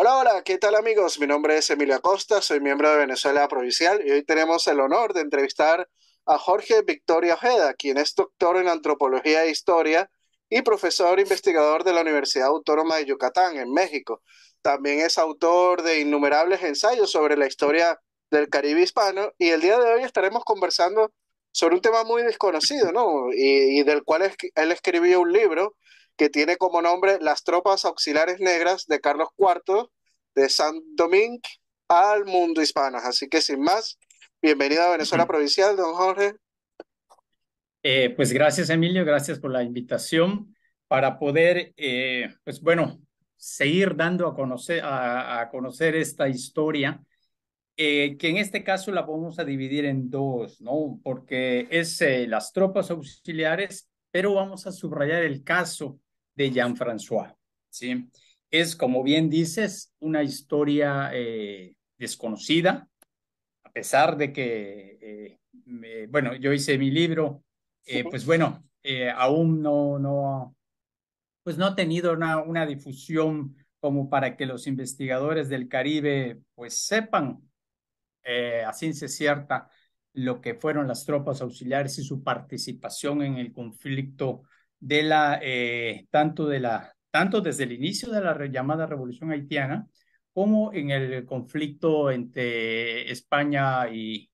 Hola, hola, ¿qué tal amigos? Mi nombre es Emilio Acosta, soy miembro de Venezuela Provincial y hoy tenemos el honor de entrevistar a Jorge Victoria Ojeda, quien es doctor en antropología e historia y profesor investigador de la Universidad Autónoma de Yucatán en México. También es autor de innumerables ensayos sobre la historia del Caribe hispano y el día de hoy estaremos conversando sobre un tema muy desconocido, ¿no? Y, del cual es, él escribió un libro que tiene como nombre Las tropas auxiliares negras de Carlos IV de San Domingo al mundo hispano. Así que sin más, bienvenido a Venezuela Provincial, don Jorge. Eh, pues gracias, Emilio, gracias por la invitación para poder, eh, pues bueno, seguir dando a conocer, a, conocer esta historia, eh, que en este caso la vamos a dividir en dos, ¿no? Porque es las tropas auxiliares, pero vamos a subrayar el caso de Jean-François. ¿sí? Es, como bien dices, una historia eh, desconocida, a pesar de que, eh, bueno, yo hice mi libro, eh, pues bueno, aún no, no, pues no ha tenido una, una difusión como para que los investigadores del Caribe pues sepan a ciencia cierta lo que fueron las tropas auxiliares y su participación en el conflicto de la, eh, tanto, de la, tanto desde el inicio de la llamada Revolución Haitiana como en el conflicto entre España y,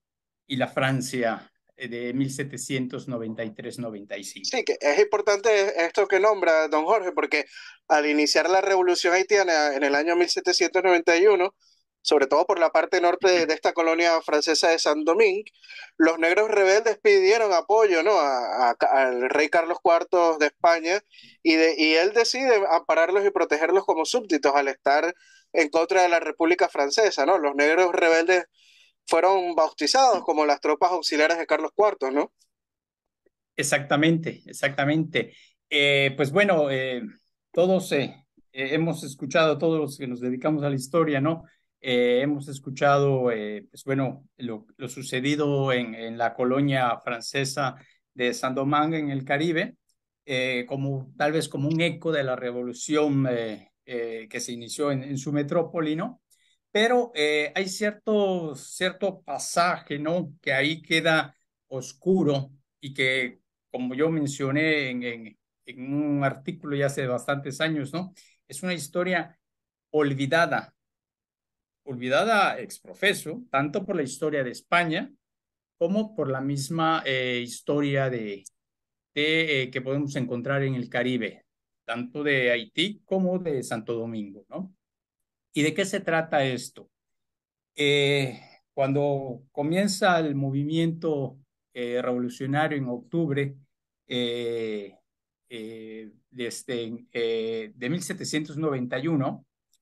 y la Francia eh, de 1793-95. Sí, que es importante esto que nombra don Jorge, porque al iniciar la revolución haitiana en el año 1791, sobre todo por la parte norte de, esta colonia francesa de San Domingo, los negros rebeldes pidieron apoyo ¿no? al rey Carlos IV de España y, y él decide ampararlos y protegerlos como súbditos al estar en contra de la República Francesa. ¿no? Los negros rebeldes fueron bautizados como las tropas auxiliares de Carlos IV, ¿no? Exactamente, exactamente. Eh, pues bueno, eh, todos eh, hemos escuchado, todos los que nos dedicamos a la historia, ¿no? Eh, hemos escuchado, eh, pues bueno, lo, sucedido en, la colonia francesa de Saint-Domingue en el Caribe, eh, como tal vez como un eco de la revolución que se inició en, su metrópoli, ¿no? Pero hay cierto, cierto pasaje, ¿no? Que ahí queda oscuro y que, como yo mencioné en, en un artículo ya hace bastantes años, ¿no? Es una historia olvidada, olvidada ex profeso, tanto por la historia de España como por la misma eh, historia de, eh, que podemos encontrar en el Caribe, tanto de Haití como de Santo Domingo, ¿no? ¿Y de qué se trata esto? Eh, cuando comienza el movimiento revolucionario en octubre desde, de 1791, este,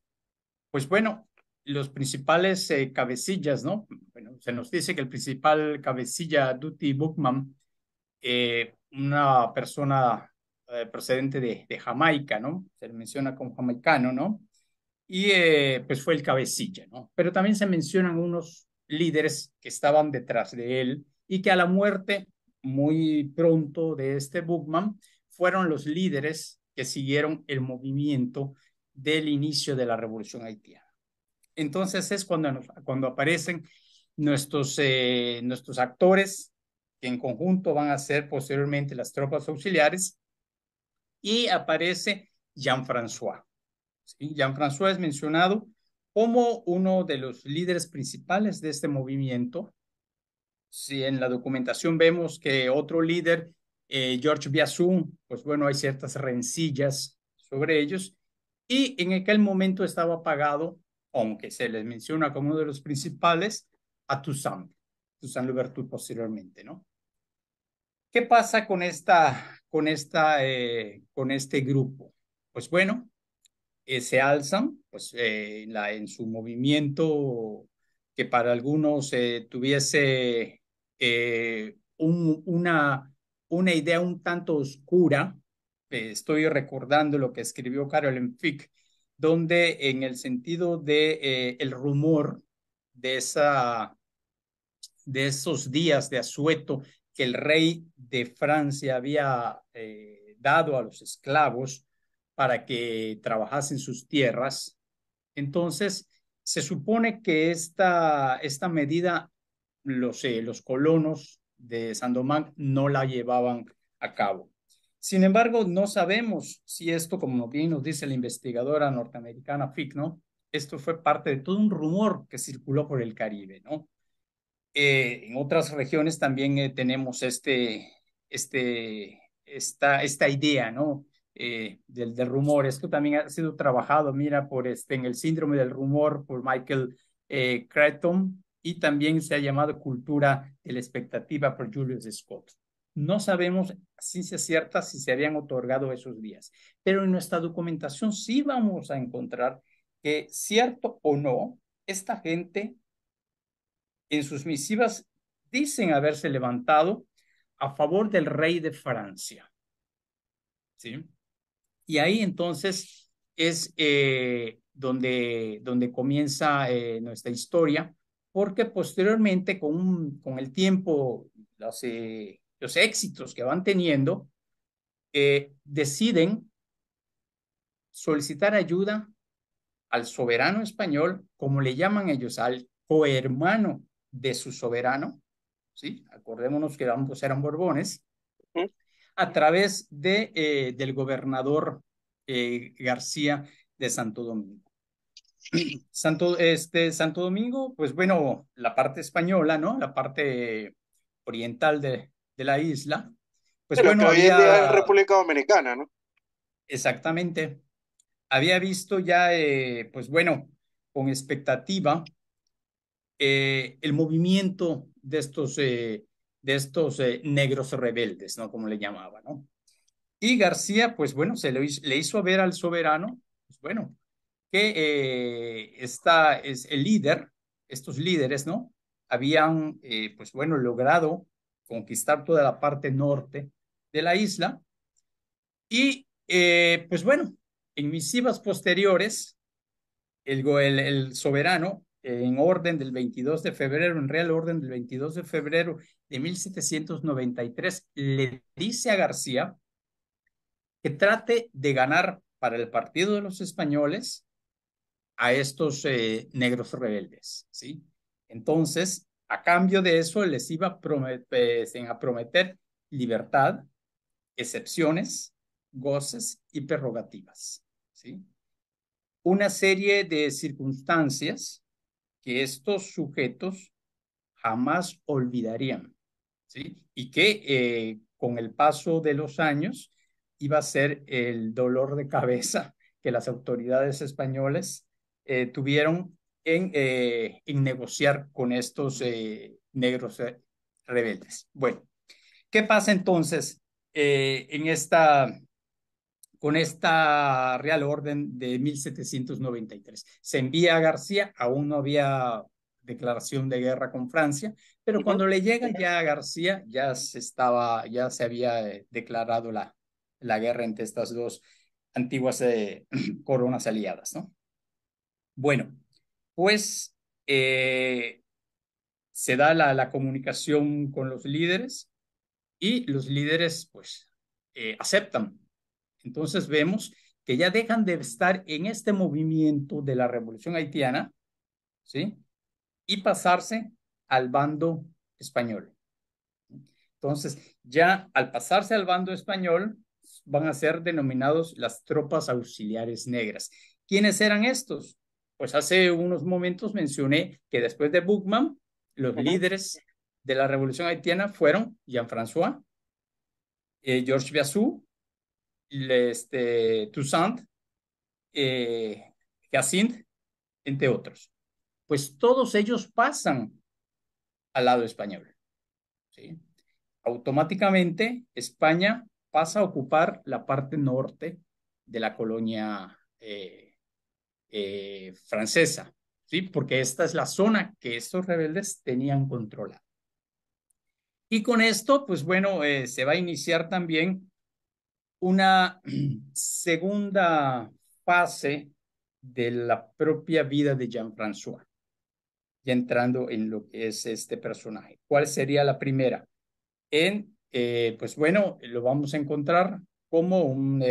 pues bueno, los principales eh, cabecillas, ¿no? Bueno, se nos dice que el principal cabecilla, Dutty Bookman, eh, una persona eh, procedente de, de, Jamaica, ¿no? Se le menciona como jamaicano, ¿no? Y pues fue el cabecilla, ¿no? Pero también se mencionan unos líderes que estaban detrás de él y que a la muerte muy pronto de este Bookman fueron los líderes que siguieron el movimiento del inicio de la revolución haitiana. Entonces es cuando, cuando aparecen nuestros, eh, nuestros actores que en conjunto van a ser posteriormente las tropas auxiliares y aparece Jean-François. jean Jean-François es mencionado como uno de los líderes principales de este movimiento. Si en la documentación vemos que otro líder, eh, George Biasun, pues bueno, hay ciertas rencillas sobre ellos. Y en aquel momento estaba pagado, aunque se les menciona como uno de los principales, a Toussaint, Toussaint Louverture posteriormente, ¿no? ¿Qué pasa con, esta, con, esta, eh, con este grupo? Pues bueno, eh, se alzan pues, eh, en, su movimiento que para algunos tuviese una, una idea un tanto oscura. estoy recordando lo que escribió Carolyn Fick donde en el sentido de eh, el rumor de esa de esos días de asueto que el rey de Francia había eh, dado a los esclavos para que trabajasen sus tierras. Entonces, se supone que esta, esta medida los, eh, los colonos de Sandomán no la llevaban a cabo. Sin embargo, no sabemos si esto, como bien nos dice la investigadora norteamericana Fick, ¿no? Esto fue parte de todo un rumor que circuló por el Caribe, ¿no? Eh, en otras regiones también eh, tenemos este, este, esta, esta idea, ¿no? Eh, del, del, rumor. Esto también ha sido trabajado, mira, por este, en el síndrome del rumor por Michael Creton y también se ha llamado cultura de la expectativa por Julius Scott. No sabemos ciencia cierta si se habían otorgado esos días, pero en nuestra documentación sí vamos a encontrar que, cierto o no, esta gente en sus misivas dicen haberse levantado a favor del rey de Francia. ¿Sí? Y ahí entonces es eh, donde, donde comienza eh, nuestra historia, porque posteriormente, con, con el tiempo, las, eh, los éxitos que van teniendo, eh, deciden solicitar ayuda al soberano español, como le llaman ellos, al cohermano de su soberano, ¿sí? acordémonos que ambos eran borbones, a través de, eh, del gobernador eh, García de Santo Domingo. Santo, este, Santo Domingo, pues bueno, la parte española, ¿no? La parte oriental de, de la isla. Pues bueno, que hoy en día República Dominicana, ¿no? Exactamente. Había visto ya, eh, pues bueno, con expectativa eh, el movimiento de estos, eh, de estos negros rebeldes, ¿no? Como le llamaba, ¿no? Y García, pues bueno, se le hizo, le hizo ver al soberano, pues bueno, que está, es el líder, estos líderes, ¿no? Habían, pues bueno, logrado conquistar toda la parte norte de la isla. Y eh, pues bueno, en misivas posteriores, el, el, soberano, en orden del 22 de febrero, en real orden del 22 de febrero de 1793, le dice a García que trate de ganar para el partido de los españoles a estos eh, negros rebeldes, ¿sí? Entonces, a cambio de eso les iba a eh, prometer, libertad, excepciones, goces y prerrogativas. ¿sí? Una serie de circunstancias que estos sujetos jamás olvidarían ¿sí? y que eh, con el paso de los años iba a ser el dolor de cabeza que las autoridades españoles eh, tuvieron eh, en, negociar con estos eh, negros eh, rebeldes. Bueno, ¿qué pasa entonces en esta, con esta Real Orden de 1793? Se envía a García, aún no había declaración de guerra con Francia, pero cuando le llega ya García, ya se estaba, ya se había declarado la, la guerra entre estas dos antiguas coronas aliadas, ¿no? Bueno, pues eh, se da la, comunicación con los líderes y los líderes pues eh, aceptan. Entonces vemos que ya dejan de estar en este movimiento de la revolución haitiana, ¿sí? Y pasarse al bando español. Entonces, ya al pasarse al bando español, van a ser denominados las tropas auxiliares negras. ¿Quiénes eran estos? Pues hace unos momentos mencioné que después de Bookman, los líderes de la revolución haitiana fueron Jean-François, eh, Georges este, Toussaint, eh, entre otros. Pues todos ellos pasan al lado español. Automáticamente España pasa a ocupar la parte norte de la colonia eh, eh, francesa, ¿sí? porque esta es la zona que estos rebeldes tenían controlada. Y con esto, pues bueno, eh, se va a iniciar también una segunda fase de la propia vida de Jean-François, ya entrando en lo que es este personaje. ¿Cuál sería la primera? En, eh, pues bueno, lo vamos a encontrar como un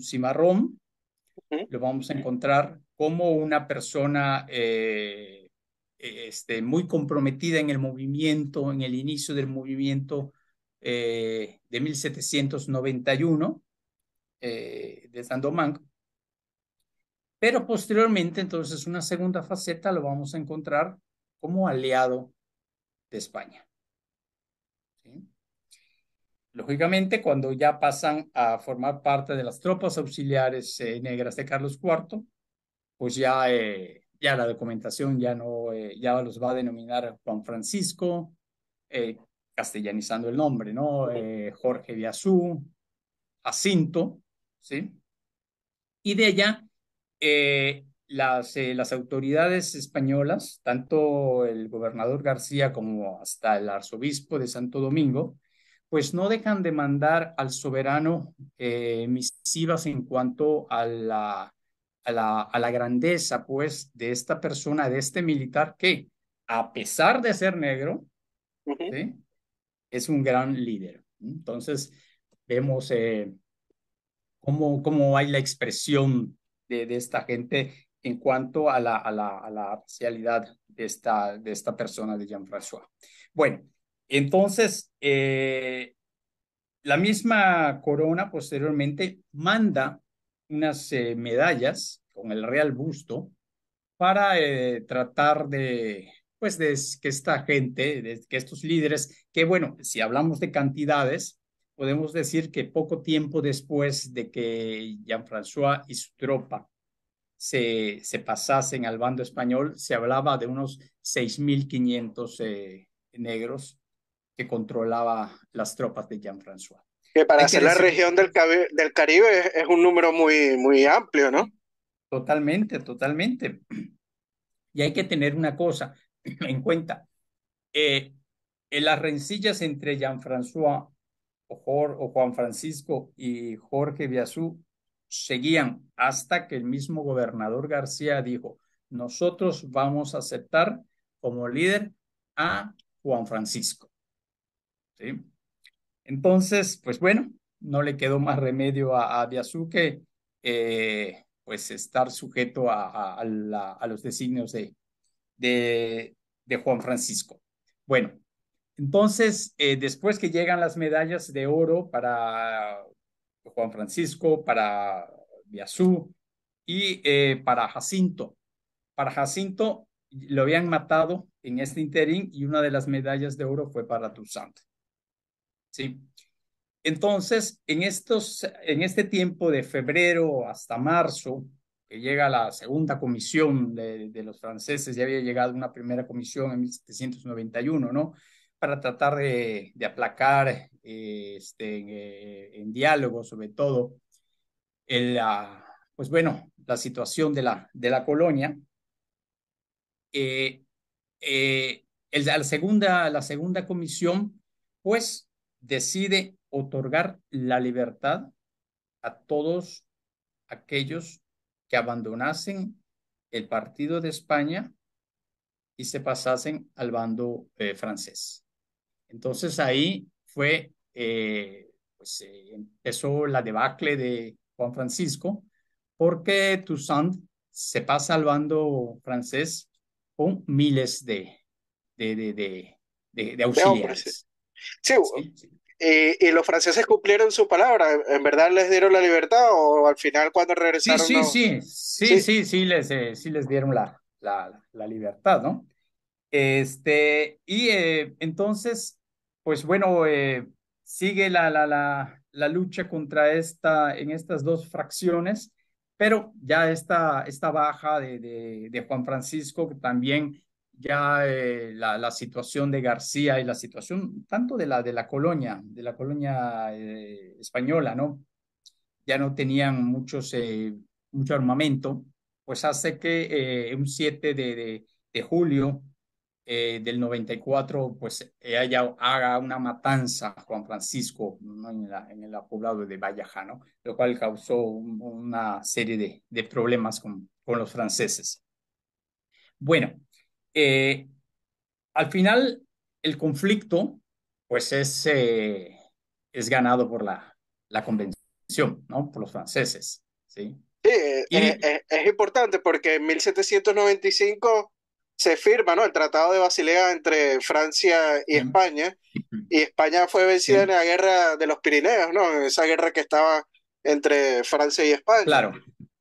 cimarrón lo vamos a encontrar como una persona eh, eh, este, muy comprometida en el movimiento, en el inicio del movimiento eh, de 1791 de Sandomán Pero posteriormente, entonces, una segunda faceta lo vamos a encontrar como aliado de España. Lógicamente, cuando ya pasan a formar parte de las tropas auxiliares eh, negras de Carlos IV, pues ya, eh, ya la documentación ya, no, eh, ya los va a denominar Juan Francisco, castellanizando el nombre, ¿no? Jorge de Azú, Jacinto, ¿sí? Y de ella, las, las autoridades españolas, tanto el gobernador García como hasta el arzobispo de Santo Domingo, pues no dejan de mandar al soberano eh, misivas en cuanto a la, a la, a la grandeza, pues, de esta persona, de este militar que, a pesar de ser negro, es un gran líder. Entonces, vemos eh, cómo, hay la expresión de, de, esta gente en cuanto a la, a racialidad de esta, de esta persona, de Jean-François. Bueno, entonces, eh, la misma corona posteriormente manda unas eh, medallas con el real busto para eh, tratar de, pues, de que esta gente, de que estos líderes, que bueno, si hablamos de cantidades, podemos decir que poco tiempo después de que Jean-François y su tropa se, se pasasen al bando español, se hablaba de unos 6.500 negros que controlaba las tropas de Jean-François. Que para hacer la región del, Caribe es, un número muy, muy amplio, ¿no? Totalmente, totalmente. Y hay que tener una cosa en cuenta. Eh, las rencillas entre Jean-François o Juan Francisco y Jorge Biasú seguían hasta que el mismo gobernador García dijo, nosotros vamos a aceptar como líder a Juan Francisco. Entonces, pues bueno, no le quedó más remedio a, a que eh, pues estar sujeto a, los designios de, de, Juan Francisco. Bueno, entonces, eh, después que llegan las medallas de oro para Juan Francisco, para Biazú y eh, para Jacinto. Para Jacinto lo habían matado en este interín y una de las medallas de oro fue para Toussaint. ¿sí? Entonces, en, estos, en este tiempo de febrero hasta marzo, que llega la segunda comisión de, los franceses, ya había llegado una primera comisión en 1791, ¿no? Para tratar de, aplacar este, en, diálogo, sobre todo, pues bueno, la situación de la, de la colonia. Eh, eh, el, la, segunda, la segunda comisión, pues decide otorgar la libertad a todos aquellos que abandonasen el partido de España y se pasasen al bando eh, francés. Entonces ahí fue, eh, pues eh, empezó la debacle de Juan Francisco, porque Toussaint se pasa al bando francés con miles de auxiliares. Sí, Eh, y los franceses cumplieron su palabra, ¿en verdad les dieron la libertad o al final cuando regresaron? Sí, sí, sí, sí, sí, sí, les, eh, sí les dieron la, la, la, libertad, ¿no? Este, y eh, entonces, pues bueno, eh, sigue la, la, la, la lucha contra esta, en estas dos fracciones, pero ya esta, esta baja de, de, de Juan Francisco también ya eh, la, situación de García y la situación tanto de la, de la colonia, de la colonia eh, española, ¿no? Ya no tenían muchos, eh, mucho armamento, pues hace que un 7 de, de, julio del 94, pues haya, haga una matanza Juan Francisco en, el poblado de Vallaja, ¿no? Lo cual causó una serie de, de problemas con, con los franceses. Bueno, eh, al final, el conflicto, pues es, eh, es ganado por la, la convención, ¿no? Por los franceses, ¿sí? Eh, es, importante porque en 1795 se firma, ¿no? El Tratado de Basilea entre Francia y España, y España fue vencida en la guerra de los Pirineos, ¿no? En esa guerra que estaba entre Francia y España. Claro.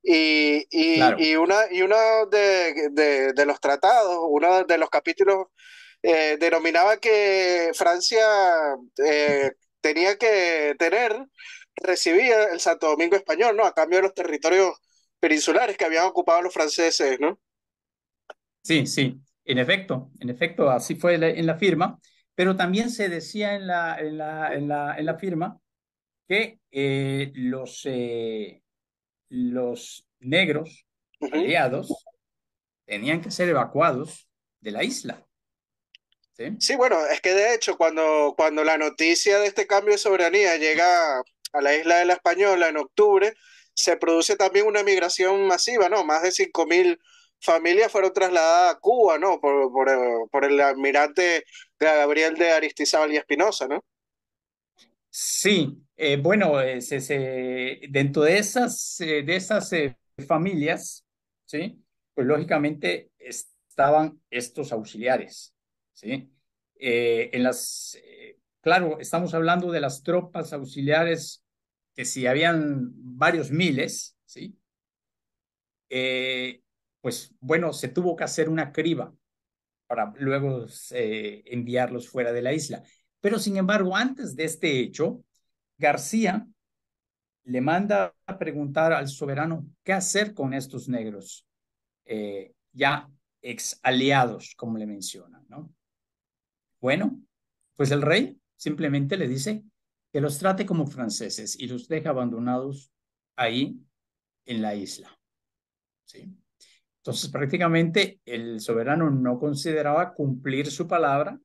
Y, y, una, uno de, los tratados, uno de los capítulos eh, denominaba que Francia eh, tenía que tener, recibía el Santo Domingo español, ¿no? A cambio de los territorios peninsulares que habían ocupado los franceses, ¿no? Sí, sí, en efecto, en efecto, así fue en la firma, pero también se decía en la, en la, firma que eh, los, los negros aliados tenían que ser evacuados de la isla. ¿Sí? bueno, es que de hecho cuando, cuando la noticia de este cambio de soberanía llega a la isla de la Española en octubre, se produce también una migración masiva, ¿no? Más de 5.000 familias fueron trasladadas a Cuba, ¿no? Por, el almirante Gabriel de Aristizal y Espinosa, ¿no? Sí, eh, bueno, eh, dentro de esas, eh, de esas familias, ¿sí? pues lógicamente estaban estos auxiliares. ¿sí? en las, claro, estamos hablando de las tropas auxiliares que si habían varios miles, ¿sí? pues bueno, se tuvo que hacer una criba para luego enviarlos fuera de la isla. Pero sin embargo, antes de este hecho, García le manda a preguntar al soberano qué hacer con estos negros, eh, ya ex aliados, como le mencionan, ¿no? Bueno, pues el rey simplemente le dice que los trate como franceses y los deja abandonados ahí en la isla, ¿sí? Entonces, prácticamente el soberano no consideraba cumplir su palabra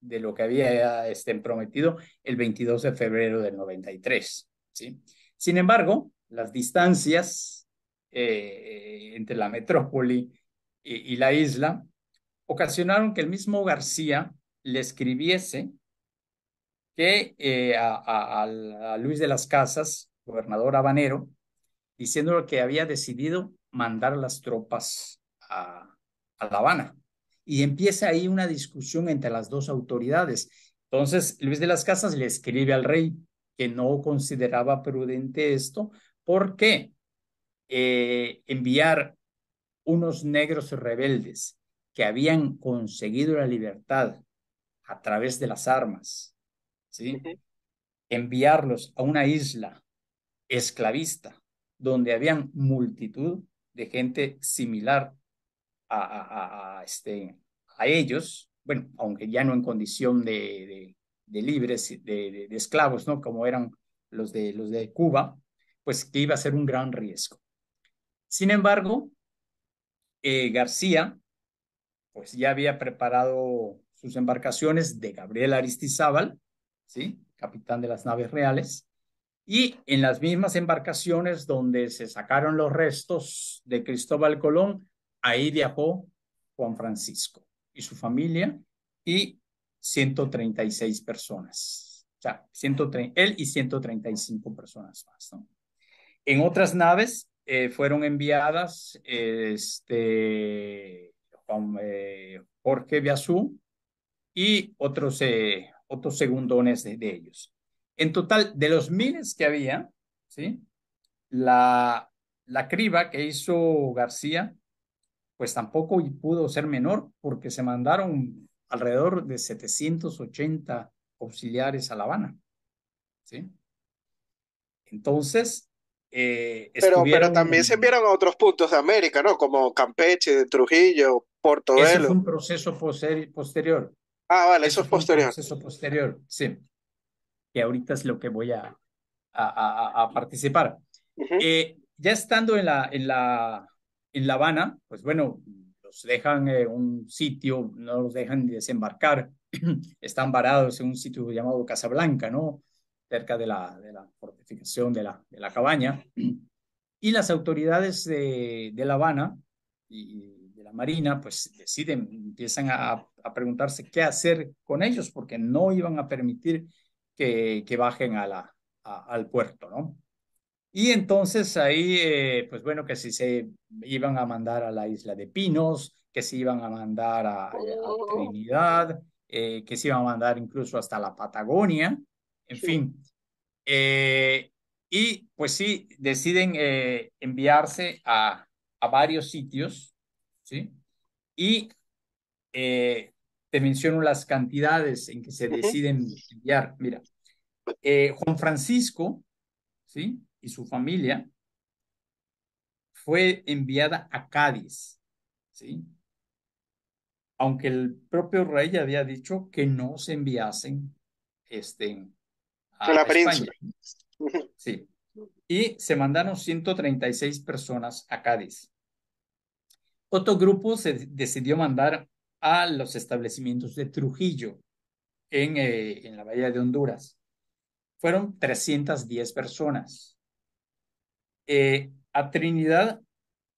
de lo que había este, prometido el 22 de febrero del 93. ¿sí? Sin embargo, las distancias eh, entre la metrópoli y, la isla ocasionaron que el mismo García le escribiese que eh, a, Luis de las Casas, gobernador habanero, diciéndole que había decidido mandar las tropas a, a La Habana y empieza ahí una discusión entre las dos autoridades. Entonces, Luis de las Casas le escribe al rey que no consideraba prudente esto porque eh, enviar unos negros rebeldes que habían conseguido la libertad a través de las armas, ¿sí? enviarlos a una isla esclavista donde habían multitud de gente similar a, este, a ellos, bueno, aunque ya no en condición de, libres, de, esclavos, ¿no? Como eran los de, los de Cuba, pues que iba a ser un gran riesgo. Sin embargo, eh, García, pues ya había preparado sus embarcaciones de Gabriel Aristizábal, ¿sí? capitán de las naves reales, y en las mismas embarcaciones donde se sacaron los restos de Cristóbal Colón, Ahí viajó Juan Francisco y su familia y 136 personas. O sea, 130, él y 135 personas más. En otras naves eh, fueron enviadas este, eh, Jorge Viazú y otros, eh, otros segundones de, ellos. En total, de los miles que había, ¿sí? la, la criba que hizo García pues tampoco pudo ser menor porque se mandaron alrededor de 780 auxiliares a La Habana. ¿Sí? Entonces, eh, pero, también se enviaron a otros puntos de América, ¿no? Como Campeche, Trujillo, Portobelo. Ese fue un proceso posterior. Ah, vale, eso, es posterior. eso posterior, sí. Que ahorita es lo que voy a, a, participar. Eh, ya estando en la, en la en La Habana, pues bueno, los dejan en eh, un sitio, no los dejan desembarcar, están varados en un sitio llamado Casablanca, ¿no? Cerca de la, fortificación de la, cabaña. Y las autoridades de, La Habana y de la Marina, pues deciden, empiezan a, preguntarse qué hacer con ellos, porque no iban a permitir que, bajen al puerto, ¿no? Y entonces ahí, eh, pues bueno, que si se iban a mandar a la isla de Pinos, que se iban a mandar a, oh. Trinidad, eh, que se iban a mandar incluso hasta la Patagonia, en fin. Eh, y pues sí, deciden enviarse a, a, varios sitios, ¿sí? Y te menciono las cantidades en que se deciden enviar. Mira, Juan Francisco, ¿sí? su familia, fue enviada a Cádiz, ¿sí? Aunque el propio rey había dicho que no se enviasen este, a, la España. Sí. Y se mandaron 136 personas a Cádiz. Otro grupo se decidió mandar a los establecimientos de Trujillo, en, eh, en la bahía de Honduras. Fueron 310 personas. Eh, a Trinidad,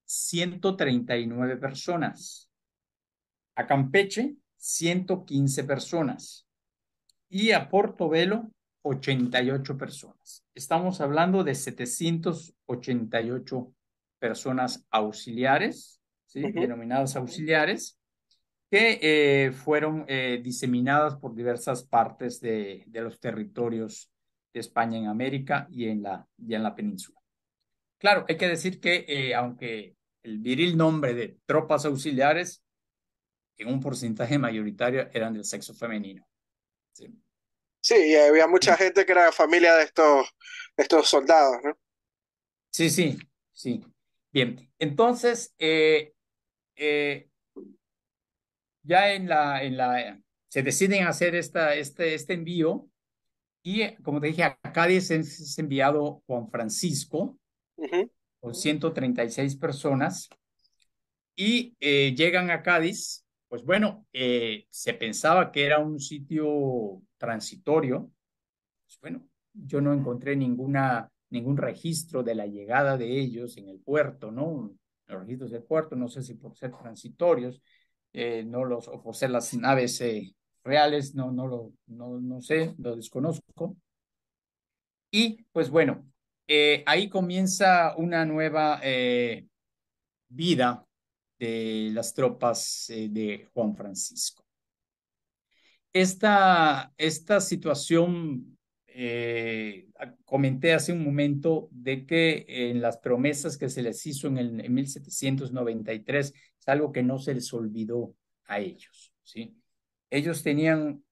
139 personas. A Campeche, 115 personas. Y a Portobelo, 88 personas. Estamos hablando de 788 personas auxiliares, denominadas auxiliares, que eh, fueron eh, diseminadas por diversas partes de, los territorios de España en América y en la península. Claro, hay que decir que eh, aunque el viril nombre de tropas auxiliares, en un porcentaje mayoritario eran del sexo femenino. Sí, y había mucha gente que era familia de estos, estos soldados, ¿no? Sí, sí, sí. Bien, entonces, eh, eh, ya en la, en la, se deciden hacer esta, este, este envío y, como te dije, a Cádiz es enviado Juan Francisco, con 136 personas, y eh, llegan a Cádiz. Pues bueno, eh, se pensaba que era un sitio transitorio. Pues bueno, yo no encontré ninguna, ningún registro de la llegada de ellos en el puerto, ¿no? Los registros del puerto, no sé si por ser transitorios, eh, no los, o por ser las naves reales, no, no, lo, no, no sé, lo desconozco. Y pues bueno, eh, ahí comienza una nueva eh, vida de las tropas eh, de Juan Francisco. Esta, esta situación, comenté hace un momento, de que en las promesas que se les hizo en, 1793 es algo que no se les olvidó a ellos. ¿sí? Ellos tenían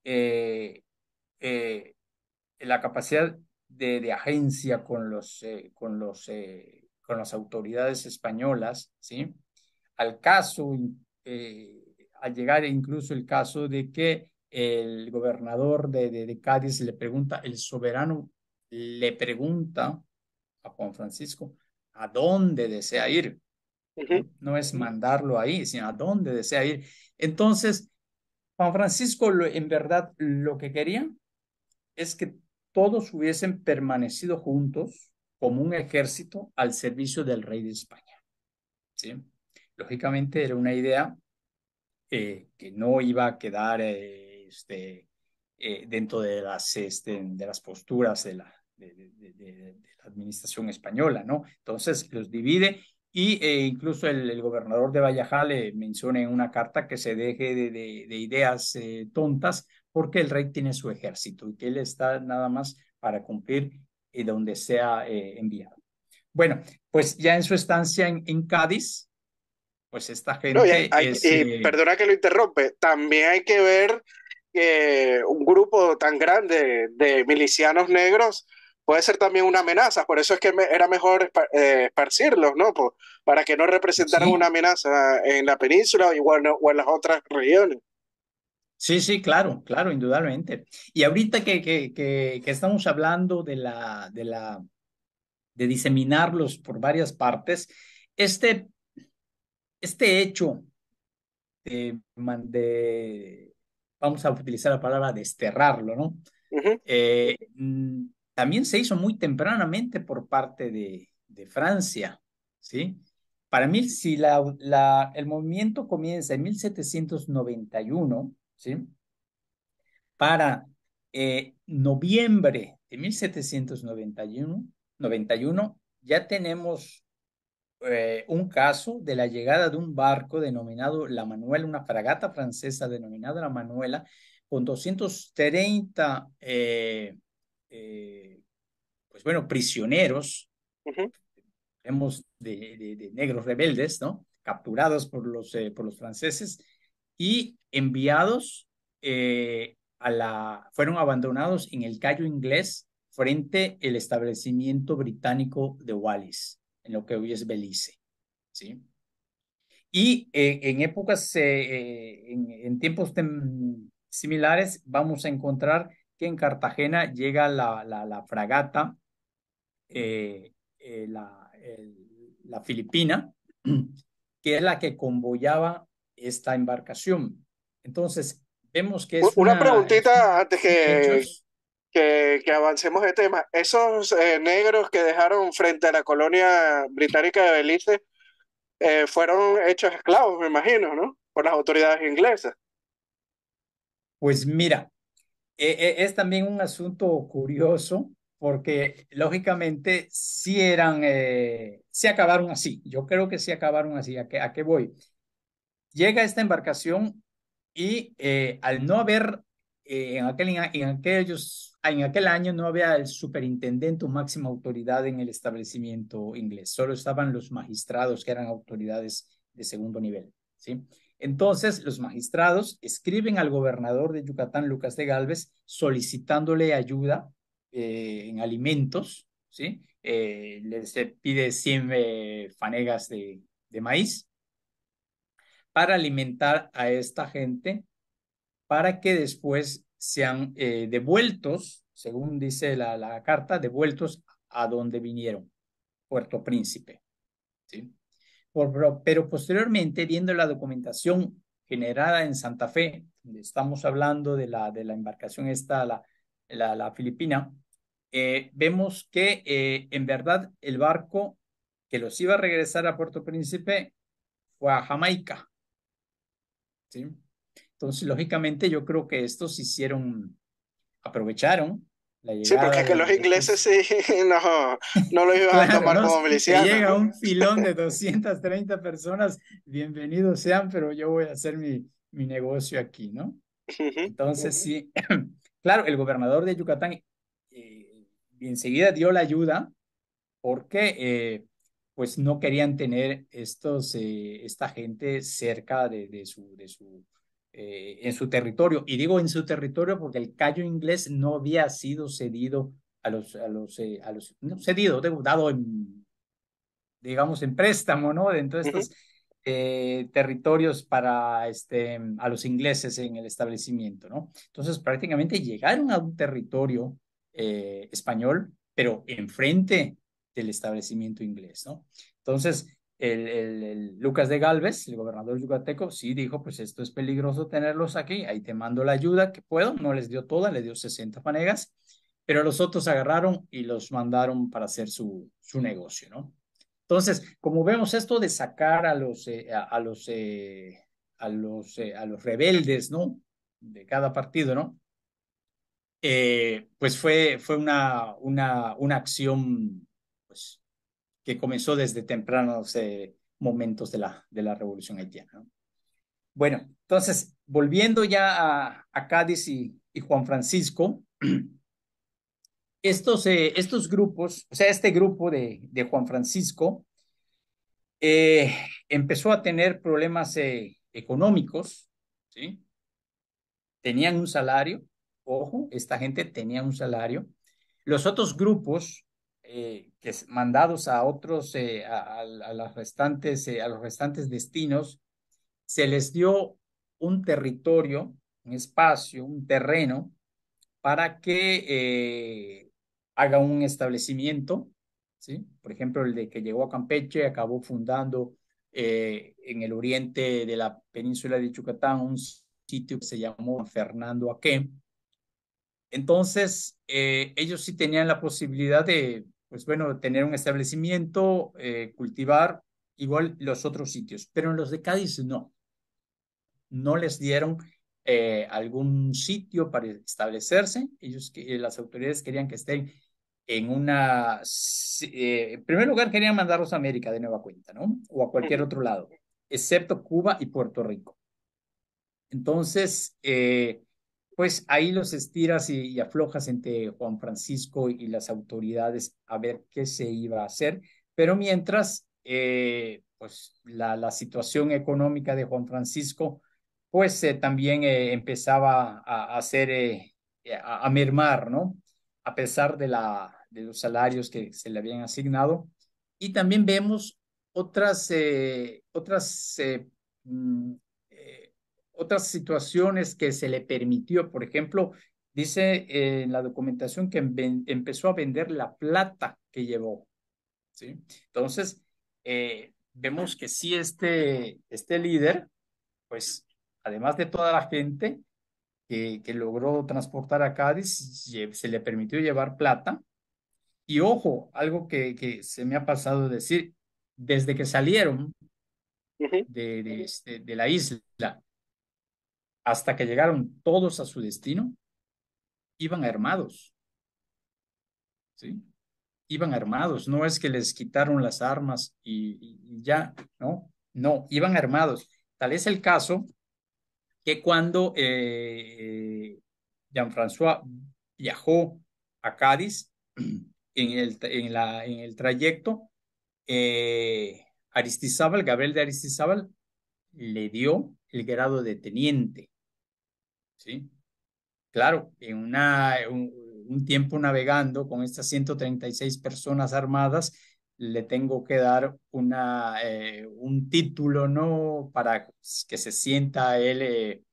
la capacidad de, agencia con, los, eh, con, los, eh, con las autoridades españolas, ¿sí? Al caso, eh, al llegar incluso el caso de que el gobernador de, de, Cádiz le pregunta, el soberano le pregunta a Juan Francisco, ¿a dónde desea ir? No es mandarlo ahí, sino a dónde desea ir. Entonces, Juan Francisco, en verdad, lo que quería es que todos hubiesen permanecido juntos como un ejército al servicio del rey de España. Lógicamente era una idea eh, que no iba a quedar eh, este, eh, dentro de las, este, de las posturas de la, administración española, ¿no? Entonces los divide y incluso el, gobernador de Vallajá le menciona en una carta que se deje de, ideas tontas porque el rey tiene su ejército y que él está nada más para cumplir y donde sea eh, enviado. Bueno, pues ya en su estancia en, en Cádiz, pues esta gente... Eh, perdona que lo interrumpe, también hay que ver que un grupo tan grande de milicianos negros puede ser también una amenaza, por eso es que era mejor eh, esparcirlos, ¿no? Por, para que no representaran una amenaza en la península o, igual, o en las otras regiones. Sí, sí, claro, claro, indudablemente. Y ahorita que, que, estamos hablando de la, de la, de diseminarlos por varias partes, este, este hecho de, de, vamos a utilizar la palabra desterrarlo, ¿no? Eh, mm, también se hizo muy tempranamente por parte de, de Francia, ¿sí? Para mí, si la, la, el movimiento comienza en 1791, para eh, noviembre de 1791, ya tenemos eh, un caso de la llegada de un barco denominado La Manuela, una fragata francesa denominada La Manuela, con 230, eh, eh, pues bueno, prisioneros, de, de, negros rebeldes, ¿no? Capturados por los, por los franceses, y enviados eh, a la, fueron abandonados en el Cayo Inglés frente al establecimiento británico de Wallis, en lo que hoy es Belice. ¿sí? Y eh, en épocas, eh, en, tiempos similares, vamos a encontrar que en Cartagena llega la, la, fragata, la, la, Filipina, que es la que convoyaba esta embarcación. Entonces, vemos que es una, una preguntita antes que, que, que, avancemos de tema. Esos eh, negros que dejaron frente a la colonia británica de Belice eh, fueron hechos esclavos, me imagino, ¿no? Por las autoridades inglesas. Pues mira, e, e, es también un asunto curioso porque lógicamente si eran, eh, acabaron así. Yo creo que sí acabaron así. ¿A qué, a qué voy? llega esta embarcación y eh, al no haber eh, en, aquel, en, aquellos, en aquel año no había el superintendente o máxima autoridad en el establecimiento inglés, solo estaban los magistrados que eran autoridades de segundo nivel. ¿sí? Entonces, los magistrados escriben al gobernador de Yucatán, Lucas de Galvez, solicitándole ayuda eh, en alimentos, ¿sí? les pide 100 fanegas de maíz, para alimentar a esta gente para que después sean eh, devueltos, según dice la, carta, devueltos a donde vinieron, Puerto Príncipe. ¿sí? pero, pero posteriormente, viendo la documentación generada en Santa Fe, donde estamos hablando de la, de la embarcación esta, la, la, filipina, eh, vemos que eh, en verdad el barco que los iba a regresar a Puerto Príncipe fue a Jamaica. ¿sí? Entonces, lógicamente, yo creo que estos hicieron, aprovecharon la llegada. Sí, porque los ingleses sí no, no lo iban a tomar como milicianos. Si llega un filón de 230 personas, bienvenidos sean, pero yo voy a hacer mi, mi negocio aquí, ¿no? Entonces, sí, claro, el gobernador de Yucatán eh, enseguida dio la ayuda porque eh, pues no querían tener estos, eh, esta gente cerca de, su, de su eh, en su territorio. Y digo en su territorio porque el callo inglés no había sido cedido a los, a los, eh, a los no, cedido, dado en, digamos, en préstamo, ¿no? Dentro de estos territorios para, este, a los ingleses en el establecimiento, ¿no? Entonces prácticamente llegaron a un territorio español, pero enfrente el establecimiento inglés, ¿no? Entonces, el, Lucas de Galvez, el gobernador yucateco, sí dijo, pues esto es peligroso tenerlos aquí, ahí te mando la ayuda que puedo, no les dio toda, le dio 60 panegas, pero los otros agarraron y los mandaron para hacer su, su negocio, ¿no? Entonces, como vemos esto de sacar a los, eh, a, los, eh, a, los eh, a los rebeldes, ¿no? De cada partido, ¿no? pues fue, fue una, una, una acción pues, que comenzó desde tempranos eh, momentos de la, de la revolución haitiana. Bueno, entonces, volviendo ya a, Cádiz y, Juan Francisco, estos, eh, estos grupos, o sea, este grupo de, de Juan Francisco eh, empezó a tener problemas económicos, ¿sí? Tenían un salario, ojo, esta gente tenía un salario. Los otros grupos eh, que mandados a otros, eh, a, las restantes, eh, a los restantes destinos, se les dio un territorio, un espacio, un terreno para que haga un establecimiento, ¿sí? Por ejemplo, el de que llegó a Campeche acabó fundando en el oriente de la península de Yucatán un sitio que se llamó Fernando Aquén, entonces, ellos sí tenían la posibilidad de pues bueno, tener un establecimiento, eh, cultivar igual los otros sitios, pero en los de Cádiz no. No les dieron eh, algún sitio para establecerse. Ellos, las autoridades querían que estén en una... Eh, en primer lugar, querían mandarlos a América de nueva cuenta, ¿no? O a cualquier otro lado, excepto Cuba y Puerto Rico. Entonces, eh, pues ahí los estiras y, aflojas entre Juan Francisco y las autoridades a ver qué se iba a hacer. Pero mientras, eh, pues la, situación económica de Juan Francisco, pues eh, también eh, empezaba a, hacer, a, a, mermar, ¿no? A pesar de, la, de los salarios que se le habían asignado. Y también vemos otras, otras mm, otras situaciones que se le permitió. Por ejemplo, dice eh, en la documentación que empezó a vender la plata que llevó. ¿sí? Entonces, eh, vemos que sí, este, este líder, pues, además de toda la gente que, logró transportar a Cádiz, se le permitió llevar plata. Y ojo, algo que, se me ha pasado decir, desde que salieron este, de la isla, hasta que llegaron todos a su destino, iban armados. ¿Sí? Iban armados, no es que les quitaron las armas y, ya, ¿no? No, iban armados. Tal es el caso que cuando eh, Jean-François viajó a Cádiz, en el, en la, en el trayecto, eh, Aristizábal, Gabriel de Aristizábal, le dio el grado de teniente. ¿sí? Claro, en una, un, tiempo navegando con estas 136 personas armadas, le tengo que dar una, eh, un título, ¿no? Para que se sienta él eh,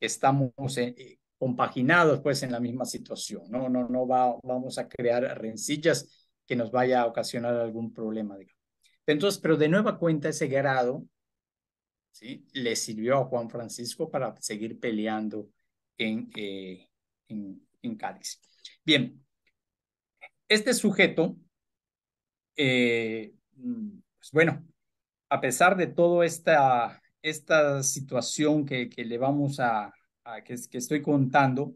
estamos eh, compaginados, pues, en la misma situación, ¿no? No, no va, vamos a crear rencillas que nos vaya a ocasionar algún problema, Entonces, pero de nueva cuenta, ese grado, ¿sí? Le sirvió a Juan Francisco para seguir peleando eh, en, en, Cádiz. Bien, este sujeto, eh, pues bueno, a pesar de toda esta, esta situación que, que le vamos a, que, estoy contando,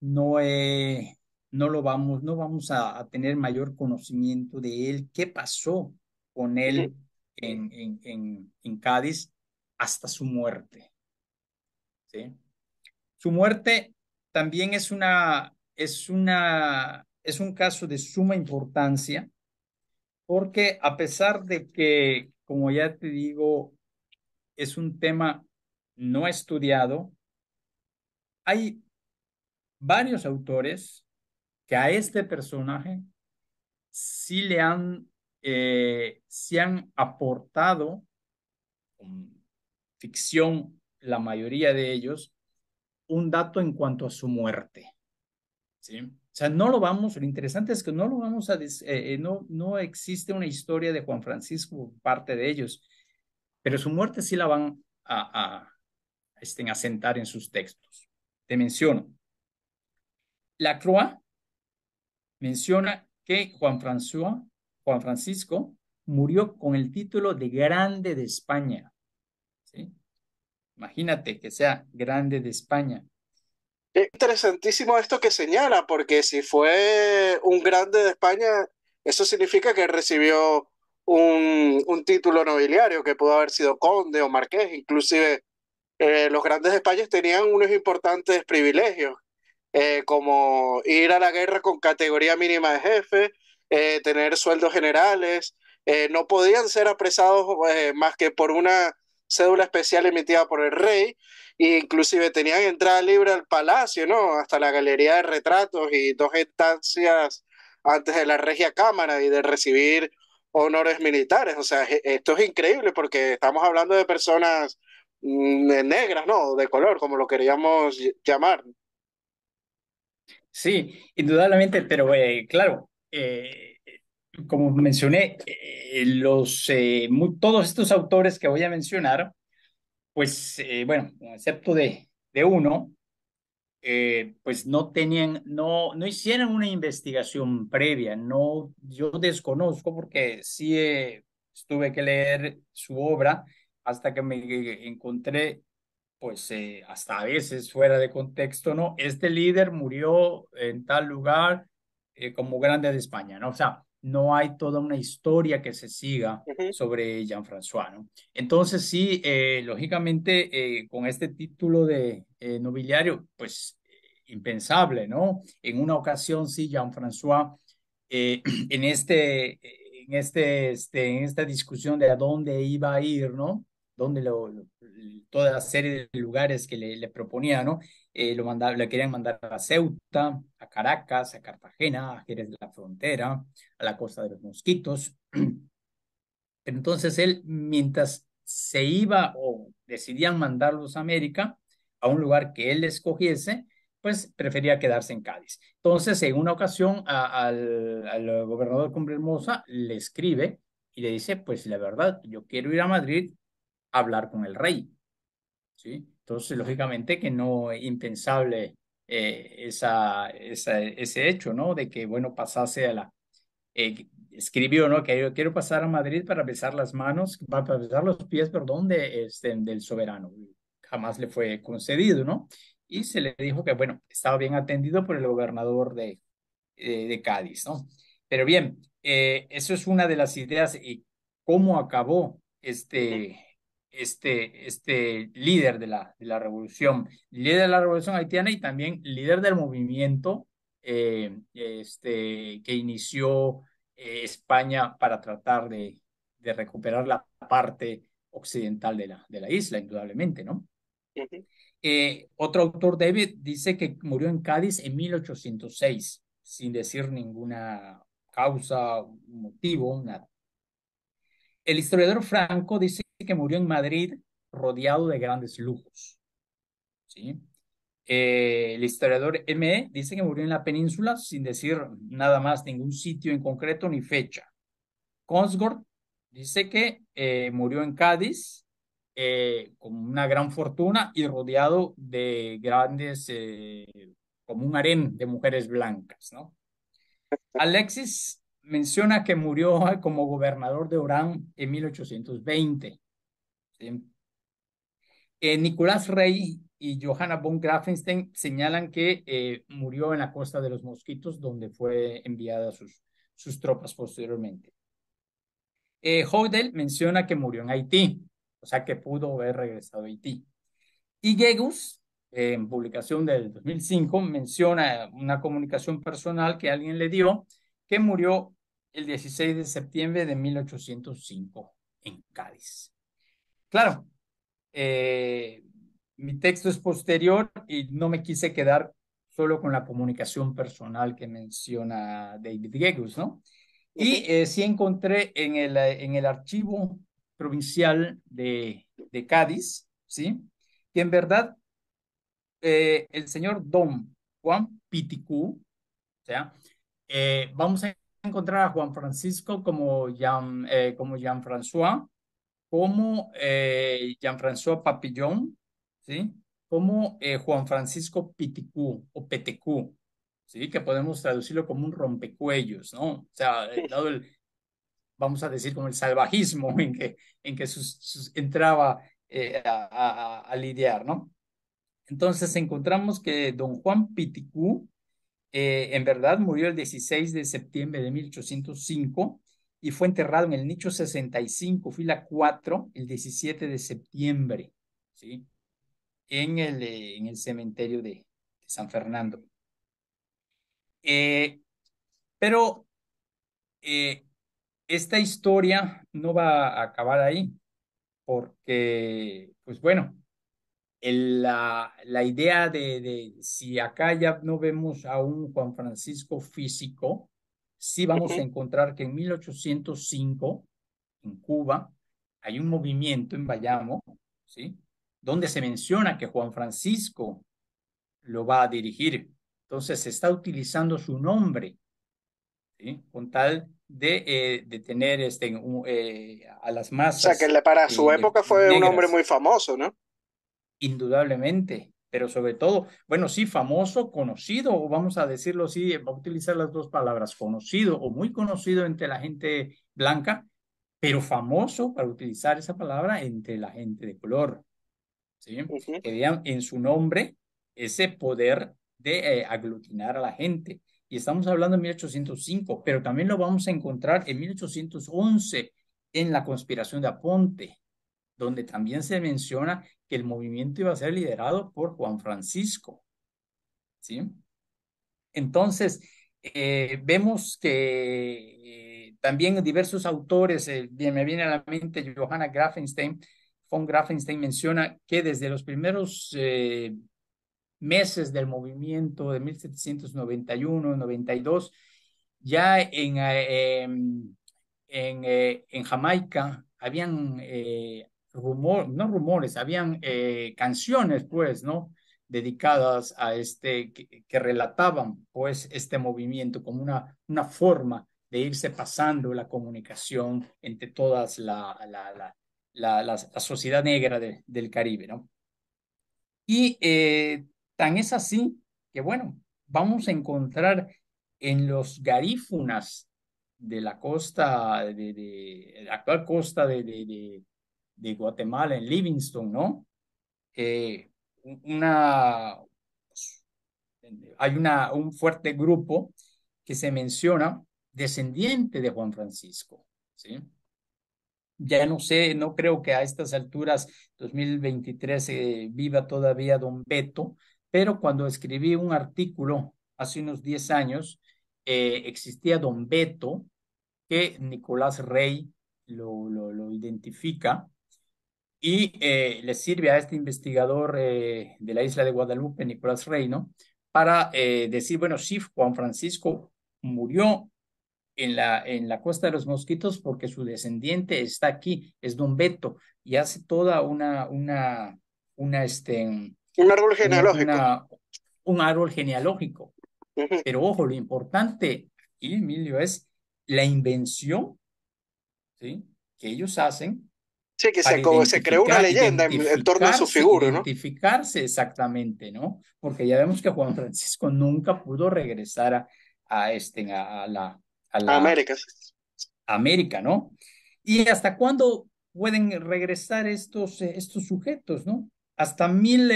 no, eh, no lo vamos, no vamos a, tener mayor conocimiento de él, qué pasó con él en, en, en, en Cádiz hasta su muerte. ¿Sí? Su muerte también es una, es una, es un caso de suma importancia porque a pesar de que, como ya te digo, es un tema no estudiado, hay varios autores que a este personaje sí le han, eh, han aportado ficción, la mayoría de ellos, un dato en cuanto a su muerte. O sea, no lo vamos, lo interesante es que no lo vamos a, eh, eh, no, no existe una historia de Juan Francisco parte de ellos, pero su muerte sí la van a, estén, a este, sentar en sus textos. Te menciono. La Croix menciona que Juan, Juan Francisco murió con el título de Grande de España Imagínate que sea grande de España. es interesantísimo esto que señala, porque si fue un grande de España, eso significa que recibió un, título nobiliario, que pudo haber sido conde o marqués, inclusive eh, los grandes de España tenían unos importantes privilegios, eh, como ir a la guerra con categoría mínima de jefe, eh, tener sueldos generales, no podían ser apresados más que por una cédula especial emitida por el rey, e inclusive tenían entrada libre al palacio, ¿no? Hasta la galería de retratos y dos estancias antes de la regia cámara y de recibir honores militares. O sea, e, esto es increíble porque estamos hablando de personas mm, negras, ¿no? De color, como lo queríamos llamar. Sí, indudablemente, pero eh, claro, eh como mencioné, eh, los, eh, todos estos autores que voy a mencionar, pues eh, bueno, excepto de, de uno, pues no tenían, no, no hicieron una investigación previa, no, yo desconozco porque sí estuve que leer su obra hasta que me e, encontré, pues hasta a veces fuera de contexto, ¿no? Este líder murió en tal lugar como grande de España, ¿no? O sea, no hay toda una historia que se siga sobre Jean-François. ¿no? Entonces, sí, eh, lógicamente, eh, con este título de eh, nobiliario, pues impensable, ¿no? En una ocasión, sí, Jean-François, en, este, en, este, este, en esta discusión de a dónde iba a ir, ¿no? donde lo, toda la serie de lugares que le, proponían proponía, ¿no? Eh, lo, querían mandar a Ceuta, a Caracas, a Cartagena, a Jerez de la Frontera, a la Costa de los Mosquitos. entonces él, mientras se iba o decidían mandarlos a América, a un lugar que él escogiese, pues prefería quedarse en Cádiz. Entonces, en una ocasión, al, al, gobernador Cumbre Hermosa le escribe y le dice, pues la verdad, yo quiero ir a Madrid, hablar con el rey. ¿sí? Entonces, lógicamente que no impensable eh, esa, ese hecho, ¿no? De que, bueno, pasase a la... Eh, escribió, ¿no? Que yo quiero pasar a Madrid para besar las manos, para besar los pies, perdón, de, este, del soberano. Jamás le fue concedido, ¿no? Y se le dijo que, bueno, estaba bien atendido por el gobernador de, eh, de, Cádiz, ¿no? Pero bien, eso es una de las ideas y cómo acabó este, este, este líder de la, de la revolución, líder de la revolución haitiana y también líder del movimiento eh, este, que inició eh, España para tratar de, de, recuperar la parte occidental de la, de la isla, indudablemente, ¿no? Eh, otro autor, David, dice que murió en Cádiz en 1806, sin decir ninguna causa, motivo, nada. El historiador Franco dice este que murió en Madrid rodeado de grandes lujos. Eh, el historiador M.E. dice que murió en la península sin decir nada más, ningún sitio en concreto ni fecha. Consgord dice que eh, murió en Cádiz eh, con una gran fortuna y rodeado de grandes, como un harén de mujeres blancas. ¿no? Alexis menciona que murió como gobernador de Orán en 1820. Em, Nicolás Rey y Johanna von Grafenstein señalan que eh, murió en la costa de los Mosquitos, donde fue enviada sus, sus tropas posteriormente. Hodel eh, menciona que murió en Haití, o sea que pudo haber regresado a Haití. Y Gegus, en publicación del 2005, menciona una comunicación personal que alguien le dio, que murió el 16 de septiembre de 1805 en Cádiz. Claro, eh, mi texto es posterior y no me quise quedar solo con la comunicación personal que menciona David Gegus, ¿no? Y eh, sí encontré en el, en el archivo provincial de, Cádiz, ¿sí? Que en verdad eh, el señor Don Juan Piticú, o sea, vamos a encontrar a Juan Francisco como Jean, como Jean François, como Jean-François eh, Papillon, ¿sí? como eh, Juan Francisco Piticú o Petecú, ¿sí? que podemos traducirlo como un rompecuellos, ¿no? O sea, dado el, vamos a decir, como el salvajismo en que, en que entraba eh, a, lidiar, ¿no? Entonces encontramos que don Juan Piticú, en verdad, murió el 16 de septiembre de 1805 y fue enterrado en el nicho 65, fila 4, el 17 de septiembre, ¿sí? En el, eh, en el cementerio de, San Fernando. Eh, pero eh, esta historia no va a acabar ahí, porque, pues bueno, la, la, idea de, de si acá ya no vemos a un Juan Francisco físico, sí vamos a encontrar que en 1805, en Cuba, hay un movimiento en Bayamo, ¿sí? Donde se menciona que Juan Francisco lo va a dirigir. Entonces se está utilizando su nombre, Con tal de, eh, de tener este, eh, a las masas. O sea, que para su eh, época fue un hombre muy famoso, ¿no? Indudablemente pero sobre todo, bueno, sí, famoso, conocido, o vamos a decirlo así, va a utilizar las dos palabras, conocido o muy conocido entre la gente blanca, pero famoso para utilizar esa palabra entre la gente de color. ¿sí? Que en su nombre ese poder de eh, aglutinar a la gente. Y estamos hablando en 1805, pero también lo vamos a encontrar en 1811 en la conspiración de Aponte donde también se menciona que el movimiento iba a ser liderado por Juan Francisco. ¿Sí? Entonces, eh, vemos que eh, también diversos autores, eh, me viene a la mente Johanna Grafenstein, von Grafenstein menciona que desde los primeros eh, meses del movimiento de 1791-92, ya en, em, en, en Jamaica habían rumor, no rumores, habían eh, canciones, pues, ¿no? Dedicadas a este, que, relataban, pues, este movimiento como una, una forma de irse pasando la comunicación entre todas la, la, la, la sociedad negra del Caribe, ¿no? Y eh, tan es así que, bueno, vamos a encontrar en los garífunas de la costa, de, de la actual costa de, de Guatemala, en Livingston, ¿no? una, pues, hay una, un fuerte grupo que se menciona descendiente de Juan Francisco, ¿sí? Ya no sé, no creo que a estas alturas, 2023, eh, viva todavía don Beto, pero cuando escribí un artículo hace unos 10 años, eh, existía don Beto, que Nicolás Rey lo, lo, lo identifica y eh, le sirve a este investigador eh, de la isla de Guadalupe, Nicolás Reino, para eh, decir, bueno, sí, Juan Francisco murió en la, en la Costa de los Mosquitos porque su descendiente está aquí, es Don Beto, y hace toda una, una, una, este... Un árbol genealógico. un árbol genealógico. Pero ojo, lo importante y Emilio, es la invención ¿sí? que ellos hacen Sí, que se, se creó una leyenda en, torno a su figura, ¿no? Identificarse exactamente, ¿no? Porque ya vemos que Juan Francisco nunca pudo regresar a, este, a, la, a la América. América, ¿no? ¿Y hasta cuándo pueden regresar estos, eh, estos sujetos, ¿no? Hasta mil,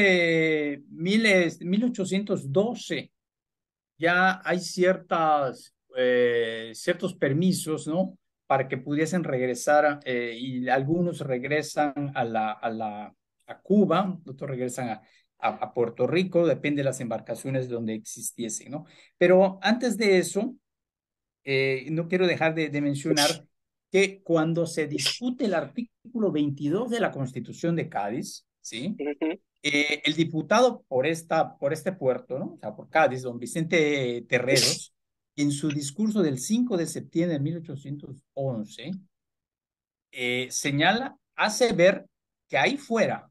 1812 eh, eh, ya hay ciertas, ciertos permisos, ¿no? para que pudiesen regresar eh, y algunos regresan a, la, a, la, a Cuba, otros regresan a, a, Puerto Rico, depende de las embarcaciones donde existiesen, ¿no? Pero antes de eso, eh, no quiero dejar de, mencionar que cuando se discute el artículo 22 de la Constitución de Cádiz, ¿sí? Eh, el diputado por, esta, por este puerto, ¿no? O sea, por Cádiz, don Vicente Terreros, en su discurso del 5 de septiembre de 1811, eh, señala, hace ver que ahí fuera,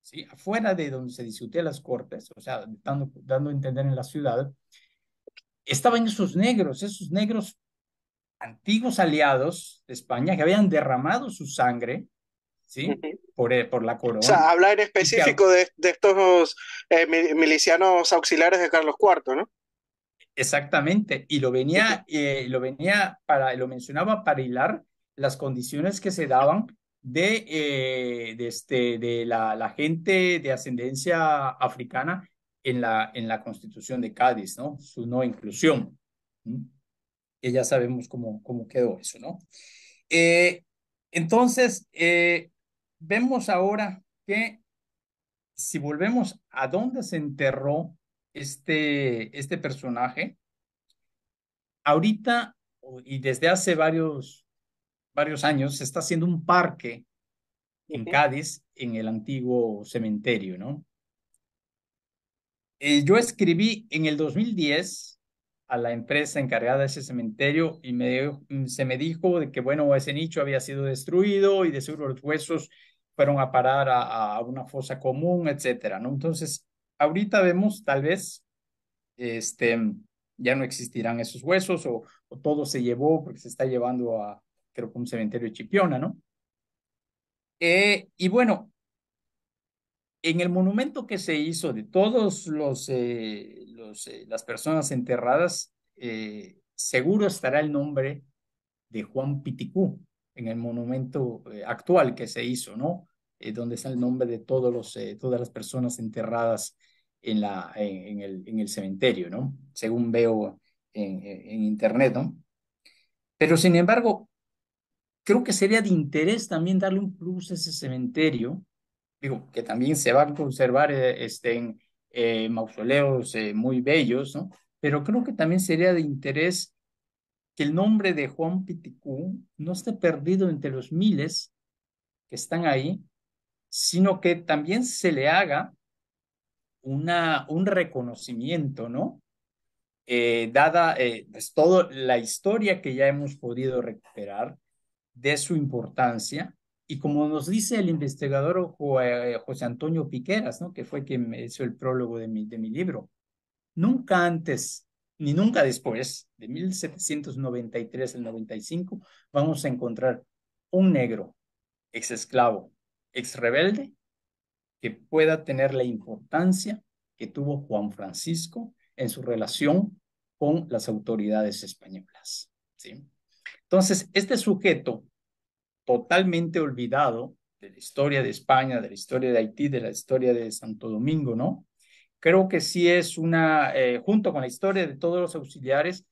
¿sí? afuera de donde se discutían las cortes, o sea, dando, dando a entender en la ciudad, estaban esos negros, esos negros antiguos aliados de España que habían derramado su sangre, ¿sí? por, eh, por la corona. O sea, habla en específico de, estos eh, milicianos auxiliares de Carlos IV, ¿no? Exactamente, y lo venía, eh, lo venía para, lo mencionaba para hilar las condiciones que se daban de, eh, de, este, de la, gente de ascendencia africana en la, en la constitución de Cádiz, ¿no? Su no inclusión. Y ya sabemos cómo, cómo quedó eso, ¿no? Eh, entonces, vemos ahora que si volvemos a dónde se enterró este, este personaje, ahorita y desde hace varios, varios años se está haciendo un parque en Cádiz, en el antiguo cementerio, ¿no? Eh, yo escribí en el 2010 a la empresa encargada de ese cementerio y me, mm, se me dijo de que, bueno, ese nicho había sido destruido y de seguro los huesos fueron a parar a, a una fosa común, etcétera, ¿no? Entonces, ahorita vemos tal vez, este, ya no existirán esos huesos o, todo se llevó porque se está llevando a, creo que un cementerio de Chipiona, ¿no? Eh, y bueno, en el monumento que se hizo de todos los, eh, eh, las personas enterradas, seguro estará el nombre de Juan Piticú en el monumento actual que se hizo, ¿no? donde está el nombre de todos los, todas las personas enterradas en, la, en, el, en el, cementerio, ¿no? Según veo en, en internet, ¿no? Pero sin embargo, creo que sería de interés también darle un plus a ese cementerio, digo, que también se va a conservar eh, estén, eh, mausoleos eh, muy bellos, ¿no? Pero creo que también sería de interés que el nombre de Juan Piticú no esté perdido entre los miles que están ahí, sino que también se le haga una, un reconocimiento, ¿no? Eh, dada eh, pues, toda la historia que ya hemos podido recuperar de su importancia. Y como nos dice el investigador eh, José Antonio Piqueras, ¿no? que fue quien me hizo el prólogo de mi, de mi libro, nunca antes ni nunca después de 1793 al 95 vamos a encontrar un negro ex esclavo, ex rebelde, que pueda tener la importancia que tuvo Juan Francisco en su relación con las autoridades españolas. ¿sí? Entonces, este sujeto totalmente olvidado de la historia de España, de la historia de Haití, de la historia de Santo Domingo, ¿no? Creo que sí es una, eh, junto con la historia de todos los auxiliares,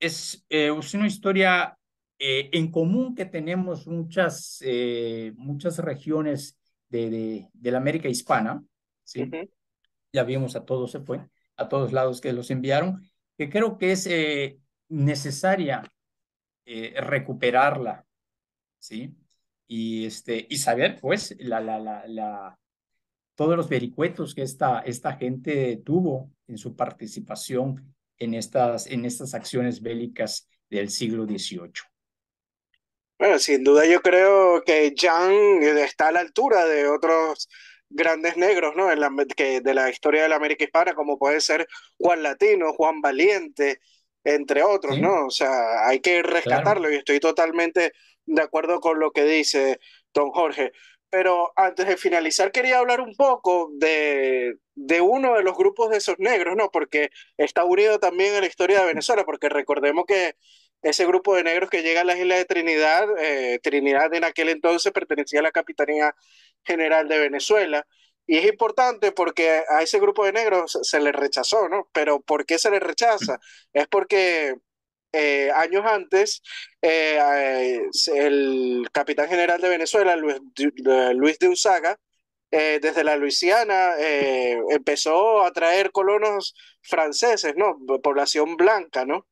es, eh, una historia eh, en común que tenemos muchas, muchas regiones de, de, la América hispana, ¿sí? Ya vimos a todos, se fue, a todos lados que los enviaron, que creo que es eh, necesaria eh, recuperarla, ¿sí? Y, este, y saber, pues, la, la, la, la, todos los vericuetos que esta, esta gente tuvo en su participación en estas, en estas acciones bélicas del siglo XVIII. Bueno, sin duda yo creo que Jan está a la altura de otros grandes negros ¿no? la, que, de la historia de la América Hispana, como puede ser Juan Latino, Juan Valiente, entre otros, ¿no? O sea, hay que rescatarlo y estoy totalmente de acuerdo con lo que dice don Jorge. Pero antes de finalizar, quería hablar un poco de, uno de los grupos de esos negros, ¿no? Porque está unido también a la historia de Venezuela, porque recordemos que ese grupo de negros que llega a las Islas de Trinidad, eh, Trinidad en aquel entonces pertenecía a la Capitanía General de Venezuela. Y es importante porque a ese grupo de negros se les rechazó, ¿no? Pero ¿por qué se les rechaza? Es porque eh, años antes eh, el capitán general de Venezuela, Luis, de Usaga, desde la Luisiana empezó a traer colonos franceses, ¿no? Población blanca, ¿no?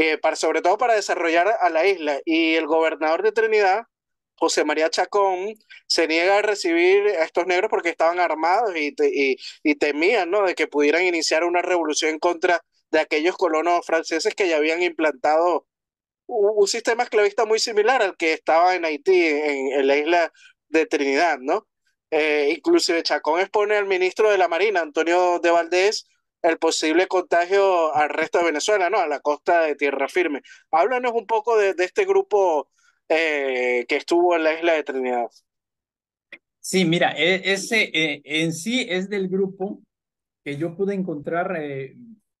Eh, sobre todo para desarrollar a la isla. Y el gobernador de Trinidad, José María Chacón, se niega a recibir a estos negros porque estaban armados y, temían ¿no? de que pudieran iniciar una revolución en contra de aquellos colonos franceses que ya habían implantado un, sistema esclavista muy similar al que estaba en Haití, en, la isla de Trinidad, ¿no? Eh, inclusive Chacón expone al ministro de la Marina, Antonio de Valdés, el posible contagio al resto de Venezuela, ¿no? A la costa de tierra firme. Háblanos un poco de, de este grupo eh, que estuvo en la isla de Trinidad. Sí, mira, e, ese e, en sí es del grupo que yo pude encontrar eh,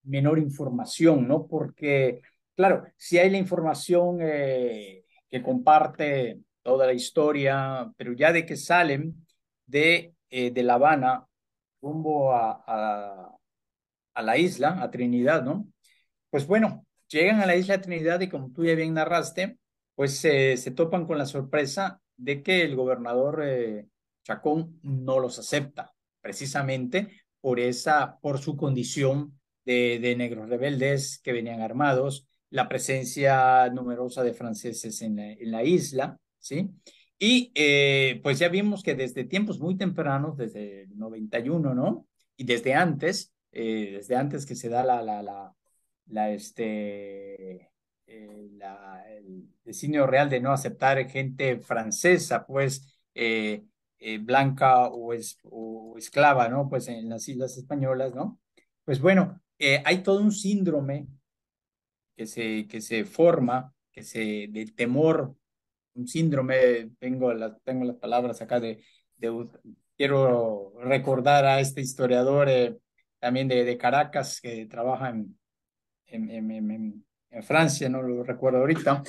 menor información, ¿no? Porque, claro, si hay la información eh, que comparte toda la historia, pero ya de que salen de, de La Habana rumbo a a la isla, a Trinidad, ¿no? Pues bueno, llegan a la isla Trinidad y como tú ya bien narraste, pues se topan con la sorpresa de que el gobernador eh, Chacón no los acepta, precisamente por esa, por su condición de, de negros rebeldes que venían armados, la presencia numerosa de franceses en la, en la isla, ¿sí? Y eh, pues ya vimos que desde tiempos muy tempranos, desde el 91, ¿no? Y desde antes, eh, desde antes que se da la, la, la, la este, eh, el designio real de no aceptar gente francesa, pues, eh, blanca o, es, o, esclava, ¿no? Pues en las islas españolas, ¿no? Pues bueno, hay todo un síndrome que se, que se forma, que se, de temor, un síndrome, tengo las, tengo las palabras acá de, de quiero recordar a este historiador también de, Caracas, que trabaja en, en, Francia, no lo recuerdo ahorita,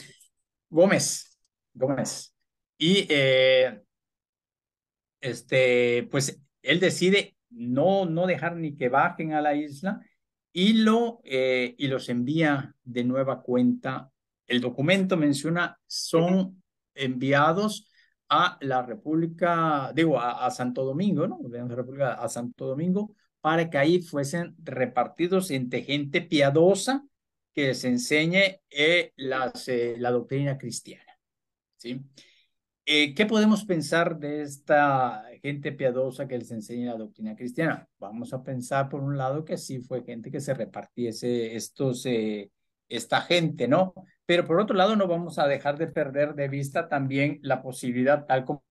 Gómez, Gómez. Y eh, este, pues él decide no, no dejar ni que bajen a la isla y, lo, eh, y los envía de nueva cuenta. El documento menciona son enviados a la República, digo, a, Santo Domingo, ¿no? la República a Santo Domingo para que ahí fuesen repartidos entre gente piadosa que les enseñe eh, eh, la doctrina cristiana. ¿sí? Eh, ¿Qué podemos pensar de esta gente piadosa que les enseñe la doctrina cristiana? Vamos a pensar, por un lado, que sí fue gente que se repartiese estos, esta gente, ¿no? Pero por otro lado, no vamos a dejar de perder de vista también la posibilidad, tal como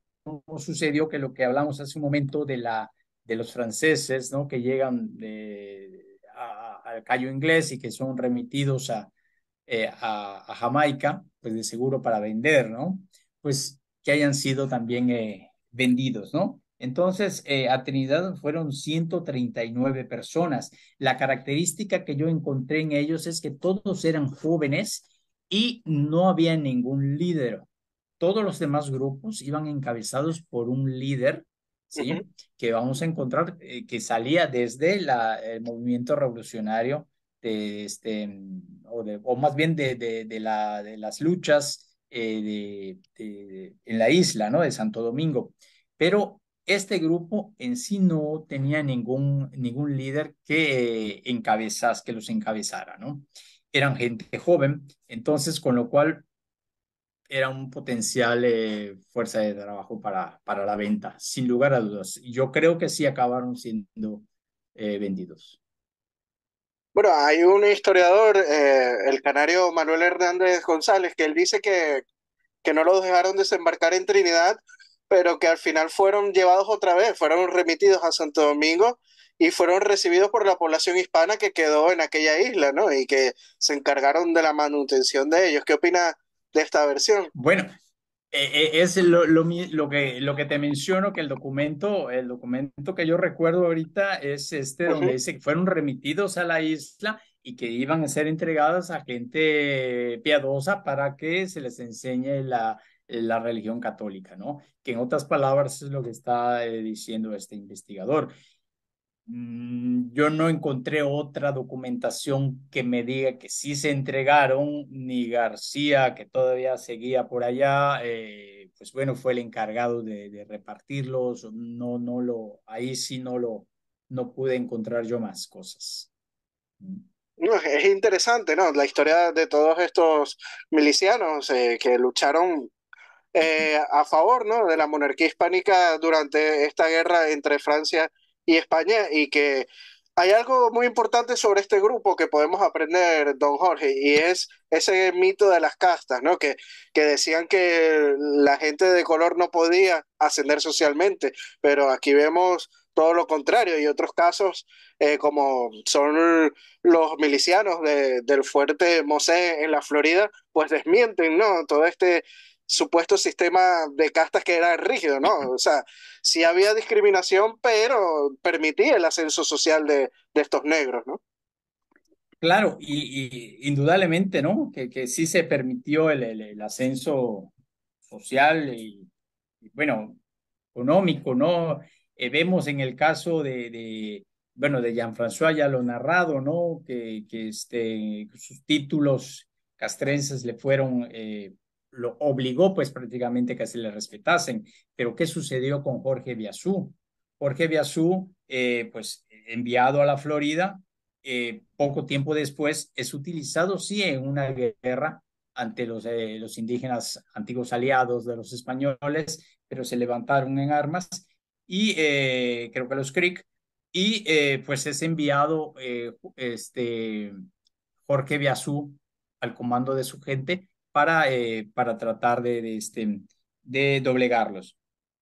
sucedió que lo que hablamos hace un momento de la de los franceses, ¿no? Que llegan eh, al Cayo Inglés y que son remitidos eh, a, Jamaica, pues de seguro para vender, ¿no? Pues que hayan sido también eh, vendidos, ¿no? Entonces, a Trinidad fueron 139 personas. La característica que yo encontré en ellos es que todos eran jóvenes y no había ningún líder. Todos los demás grupos iban encabezados por un líder ¿sí? Que vamos a encontrar eh, que salía desde la, el movimiento revolucionario de este, mm, o, más bien de, de, la, de las luchas eh, de, en la isla, ¿no? De Santo Domingo. Pero este grupo en sí no tenía ningún, ningún líder que, encabezas, que los encabezara, ¿no? Eran gente joven, entonces con lo cual era un potencial eh, fuerza de trabajo para, para la venta, sin lugar a dudas. Yo creo que sí acabaron siendo eh, vendidos. Bueno, hay un historiador, eh, el canario Manuel Hernández González, que él dice que, que no los dejaron desembarcar en Trinidad, pero que al final fueron llevados otra vez, fueron remitidos a Santo Domingo y fueron recibidos por la población hispana que quedó en aquella isla, ¿no? Y que se encargaron de la manutención de ellos. ¿Qué opina de esta versión. Bueno, e, e, es lo, lo, que, lo que te menciono, que el documento, el documento que yo recuerdo ahorita es este, donde dice que fueron remitidos a la isla y que iban a ser entregadas a gente piadosa para que se les enseñe la, la religión católica, ¿no? Que en otras palabras es lo que está eh, diciendo este investigador. Mm, yo no encontré otra documentación que me diga que sí se entregaron, ni García, que todavía seguía por allá, eh, pues bueno, fue el encargado de, repartirlos, no, no lo, ahí sí no lo, no pude encontrar yo más cosas. Mm. es interesante, ¿no? La historia de todos estos milicianos eh, que lucharon eh, a favor, ¿no? De la monarquía hispánica durante esta guerra entre Francia y y España y que hay algo muy importante sobre este grupo que podemos aprender, don Jorge, y es ese mito de las castas, ¿no? Que, que decían que la gente de color no podía ascender socialmente, pero aquí vemos todo lo contrario y otros casos eh, como son los milicianos del fuerte Mosé en la Florida, pues desmienten, ¿no? Todo este supuesto sistema de castas que era rígido, ¿no? O sea, sí había discriminación, pero permitía el ascenso social de, estos negros, ¿no? Claro, y, indudablemente, ¿no? Que, que, sí se permitió el, el, ascenso social y, bueno, económico, ¿no? Eh, vemos en el caso de, bueno, de Jean-François ya lo narrado, ¿no? Que, que este, sus títulos castrenses le fueron eh, lo obligó pues prácticamente que se le respetasen. Pero ¿qué sucedió con Jorge Biasú? Jorge Biasú, eh, pues enviado a la Florida, eh, poco tiempo después es utilizado sí en una guerra ante los, eh, los indígenas antiguos aliados de los españoles, pero se levantaron en armas y creo que los Creek, y pues es enviado este, Jorge Biasú al comando de su gente eh, para, tratar de, este, de doblegarlos.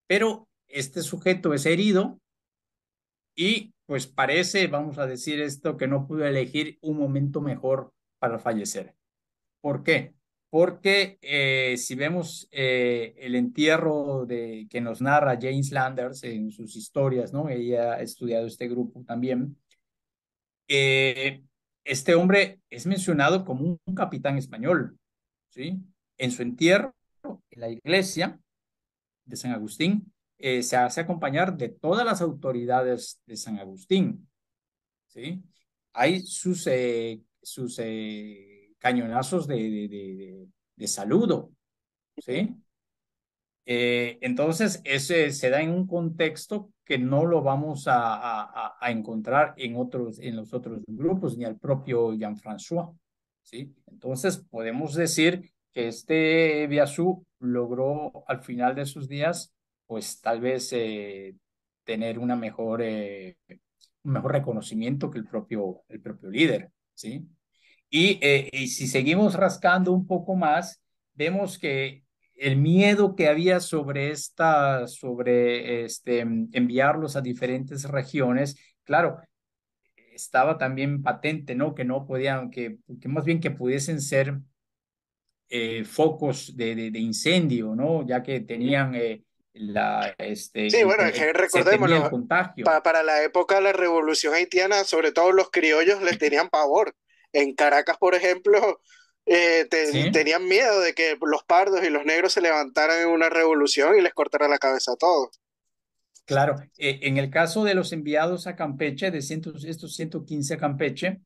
Pero este sujeto es herido y pues parece, vamos a decir esto, que no pudo elegir un momento mejor para fallecer. ¿Por qué? Porque eh, si vemos eh, el entierro de, que nos narra James Landers en sus historias, ¿no? Ella ha estudiado este grupo también. este hombre es mencionado como un capitán español, en su entierro, en la iglesia de San Agustín, eh, se hace acompañar de todas las autoridades de San Agustín. ¿sí? Hay sus, eh, sus eh, cañonazos de, de, saludo. ¿sí? entonces, ese se da en un contexto que no lo vamos a, encontrar en, otros, en los otros grupos, ni al propio Jean-François. ¿sí? Entonces podemos decir que este Biasú logró al final de sus días, pues tal vez eh, tener una mejor, eh, un mejor reconocimiento que el propio, el propio líder, ¿sí? Eh, y, si seguimos rascando un poco más, vemos que el miedo que había sobre esta, sobre este, enviarlos a diferentes regiones, claro, estaba también patente, ¿no? Que no podían, que, más bien que pudiesen ser eh, focos de, incendio, ¿no? Ya que tenían eh, la... Este, sí, bueno, recordemos, para la época de la revolución haitiana, sobre todo los criollos les tenían pavor. En Caracas, por ejemplo, eh, tenían miedo de que los pardos y los negros se levantaran en una revolución y les cortaran la cabeza a todos. Claro, eh, en el caso de los enviados a Campeche, de estos 115 a Campeche,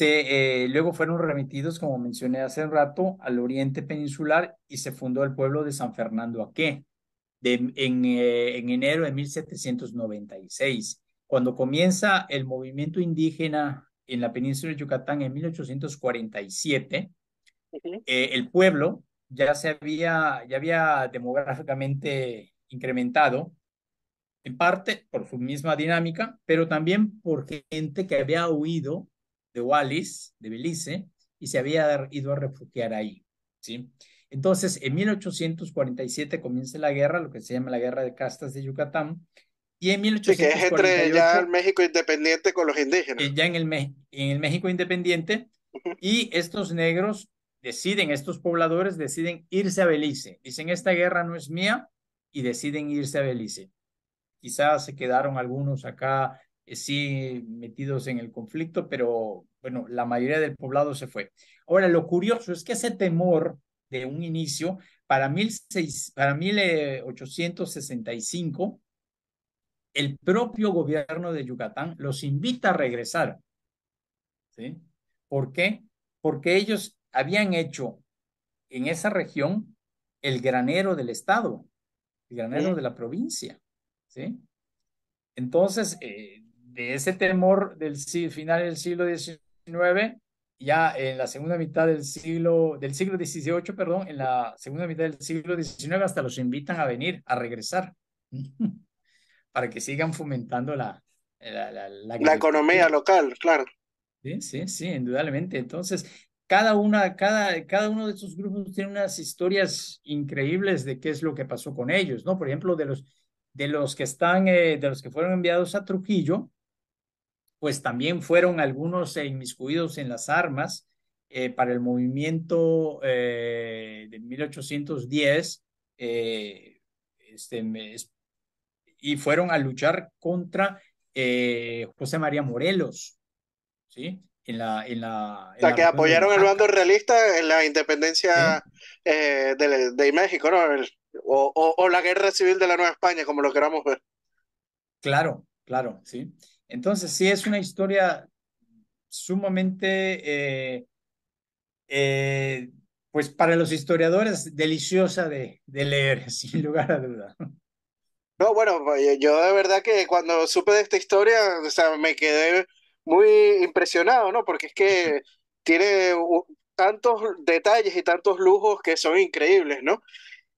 eh, luego fueron remitidos, como mencioné hace un rato, al oriente peninsular y se fundó el pueblo de San Fernando Aque de, eh, en, enero de 1796. Cuando comienza el movimiento indígena en la península de Yucatán en 1847, el pueblo ya se había, ya había demográficamente incrementado en parte por su misma dinámica, pero también por gente que había huido de Wallis, de Belice, y se había ido a refugiar ahí, ¿sí? Entonces, en 1847 comienza la guerra, lo que se llama la Guerra de Castas de Yucatán, y en que es entre ya el México independiente con los indígenas. Eh, ya en el, México independiente, y estos negros deciden, estos pobladores deciden irse a Belice. Dicen, esta guerra no es mía, y deciden irse a Belice. Quizás se quedaron algunos acá eh, sí metidos en el conflicto, pero bueno, la mayoría del poblado se fue. Ahora, lo curioso es que ese temor de un inicio, para, para 1865, eh, el propio gobierno de Yucatán los invita a regresar. ¿Sí? ¿Por qué? Porque ellos habían hecho en esa región el granero del Estado, el granero de la provincia. ¿sí? Entonces, eh, de ese temor del final del siglo XIX, ya en la segunda mitad del siglo, del siglo XVIII, perdón, en la segunda mitad del siglo XIX hasta los invitan a venir, a regresar, para que sigan fomentando la... La, la, economía local, claro. Sí, sí, sí, indudablemente. Entonces, cada, una, cada, cada uno de estos grupos tiene unas historias increíbles de qué es lo que pasó con ellos, ¿no? Por ejemplo, de los de los que están, eh, de los que fueron enviados a Trujillo, pues también fueron algunos inmiscuidos en las armas eh, para el movimiento eh, de 1810, este, y fueron a luchar contra José María Morelos, ¿sí? En la, en la, que apoyaron el bando realista en la independencia de, México, ¿no? o, o, la guerra civil de la Nueva España, como lo queramos ver. Claro, claro, sí. Entonces, sí, es una historia sumamente, eh, eh, pues para los historiadores, deliciosa de, de, leer, sin lugar a duda. No, bueno, yo de verdad que cuando supe de esta historia, o sea, me quedé muy impresionado, ¿no? Porque es que tiene tantos detalles y tantos lujos que son increíbles, ¿no?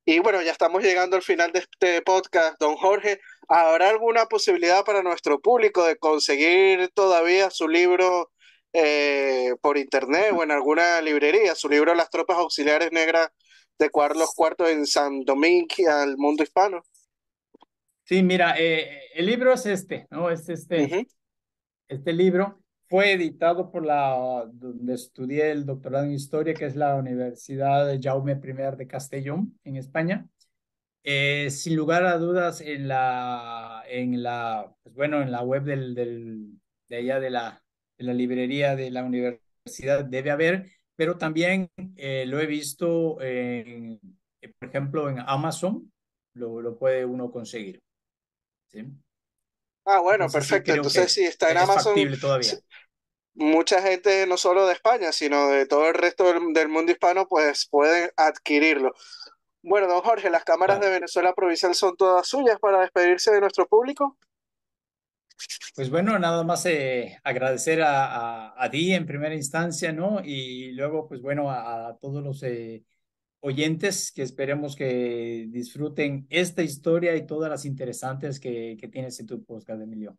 Y bueno, ya estamos llegando al final de este podcast, don Jorge. ¿Habrá alguna posibilidad para nuestro público de conseguir todavía su libro eh, por internet o en alguna librería? Su libro Las Tropas Auxiliares Negras de Carlos IV en San Domingo al mundo hispano. Sí, mira, eh, el libro es este, ¿no? Es este, este libro fue editado por la, donde estudié el doctorado en historia, que es la Universidad Jaume I de Castellón, en España. Eh, sin lugar a dudas, en la, en la, pues bueno, en la web de allá de la, la librería de la universidad debe haber, pero también eh, lo he visto, por ejemplo, en Amazon, lo, lo puede uno conseguir. ¿sí? Ah, bueno, perfecto. Entonces, si está en Amazon. Mucha gente, no solo de España, sino de todo el resto del, mundo hispano, pues pueden adquirirlo. Bueno, don Jorge, ¿las cámaras de Venezuela Provincial son todas suyas para despedirse de nuestro público? Pues bueno, nada más eh, agradecer a, a, en primera instancia, ¿no? Y luego, pues bueno, a, todos los eh, oyentes que esperemos que disfruten esta historia y todas las interesantes que, que tienes en tu podcast, Emilio.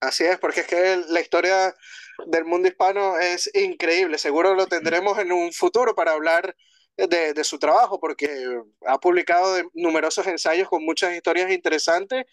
Así es, porque es que la historia del mundo hispano es increíble. Seguro lo tendremos en un futuro para hablar de, de su trabajo, porque ha publicado numerosos ensayos con muchas historias interesantes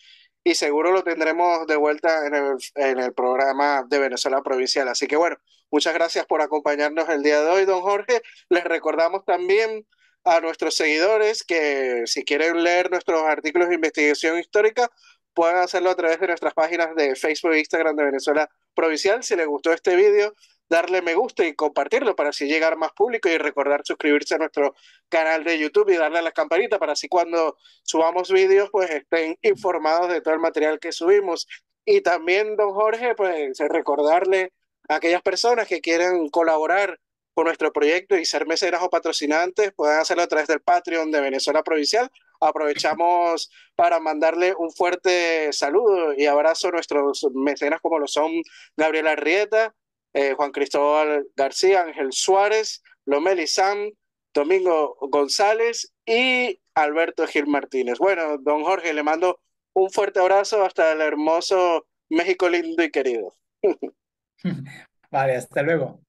y seguro lo tendremos de vuelta en el, en el programa de Venezuela Provincial. Así que bueno, Muchas gracias por acompañarnos el día de hoy, don Jorge. Les recordamos también a nuestros seguidores que si quieren leer nuestros artículos de investigación histórica, pueden hacerlo a través de nuestras páginas de Facebook e Instagram de Venezuela Provincial. Si les gustó este vídeo, darle me gusta y compartirlo para así llegar más público y recordar suscribirse a nuestro canal de YouTube y darle a la campanita para así cuando subamos vídeos pues estén informados de todo el material que subimos. Y también, don Jorge, pues recordarle aquellas personas que quieren colaborar con nuestro proyecto y ser mecenas o patrocinantes, pueden hacerlo a través del Patreon de Venezuela Provincial. Aprovechamos para mandarle un fuerte saludo y abrazo a nuestros mecenas como lo son Gabriela Arrieta, eh, Juan Cristóbal García, Ángel Suárez, Lomeli Sam, Domingo González y Alberto Gil Martínez. Bueno, don Jorge, le mando un fuerte abrazo hasta el hermoso México lindo y querido. Vale, hasta luego.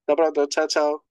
Hasta pronto, chao, chao.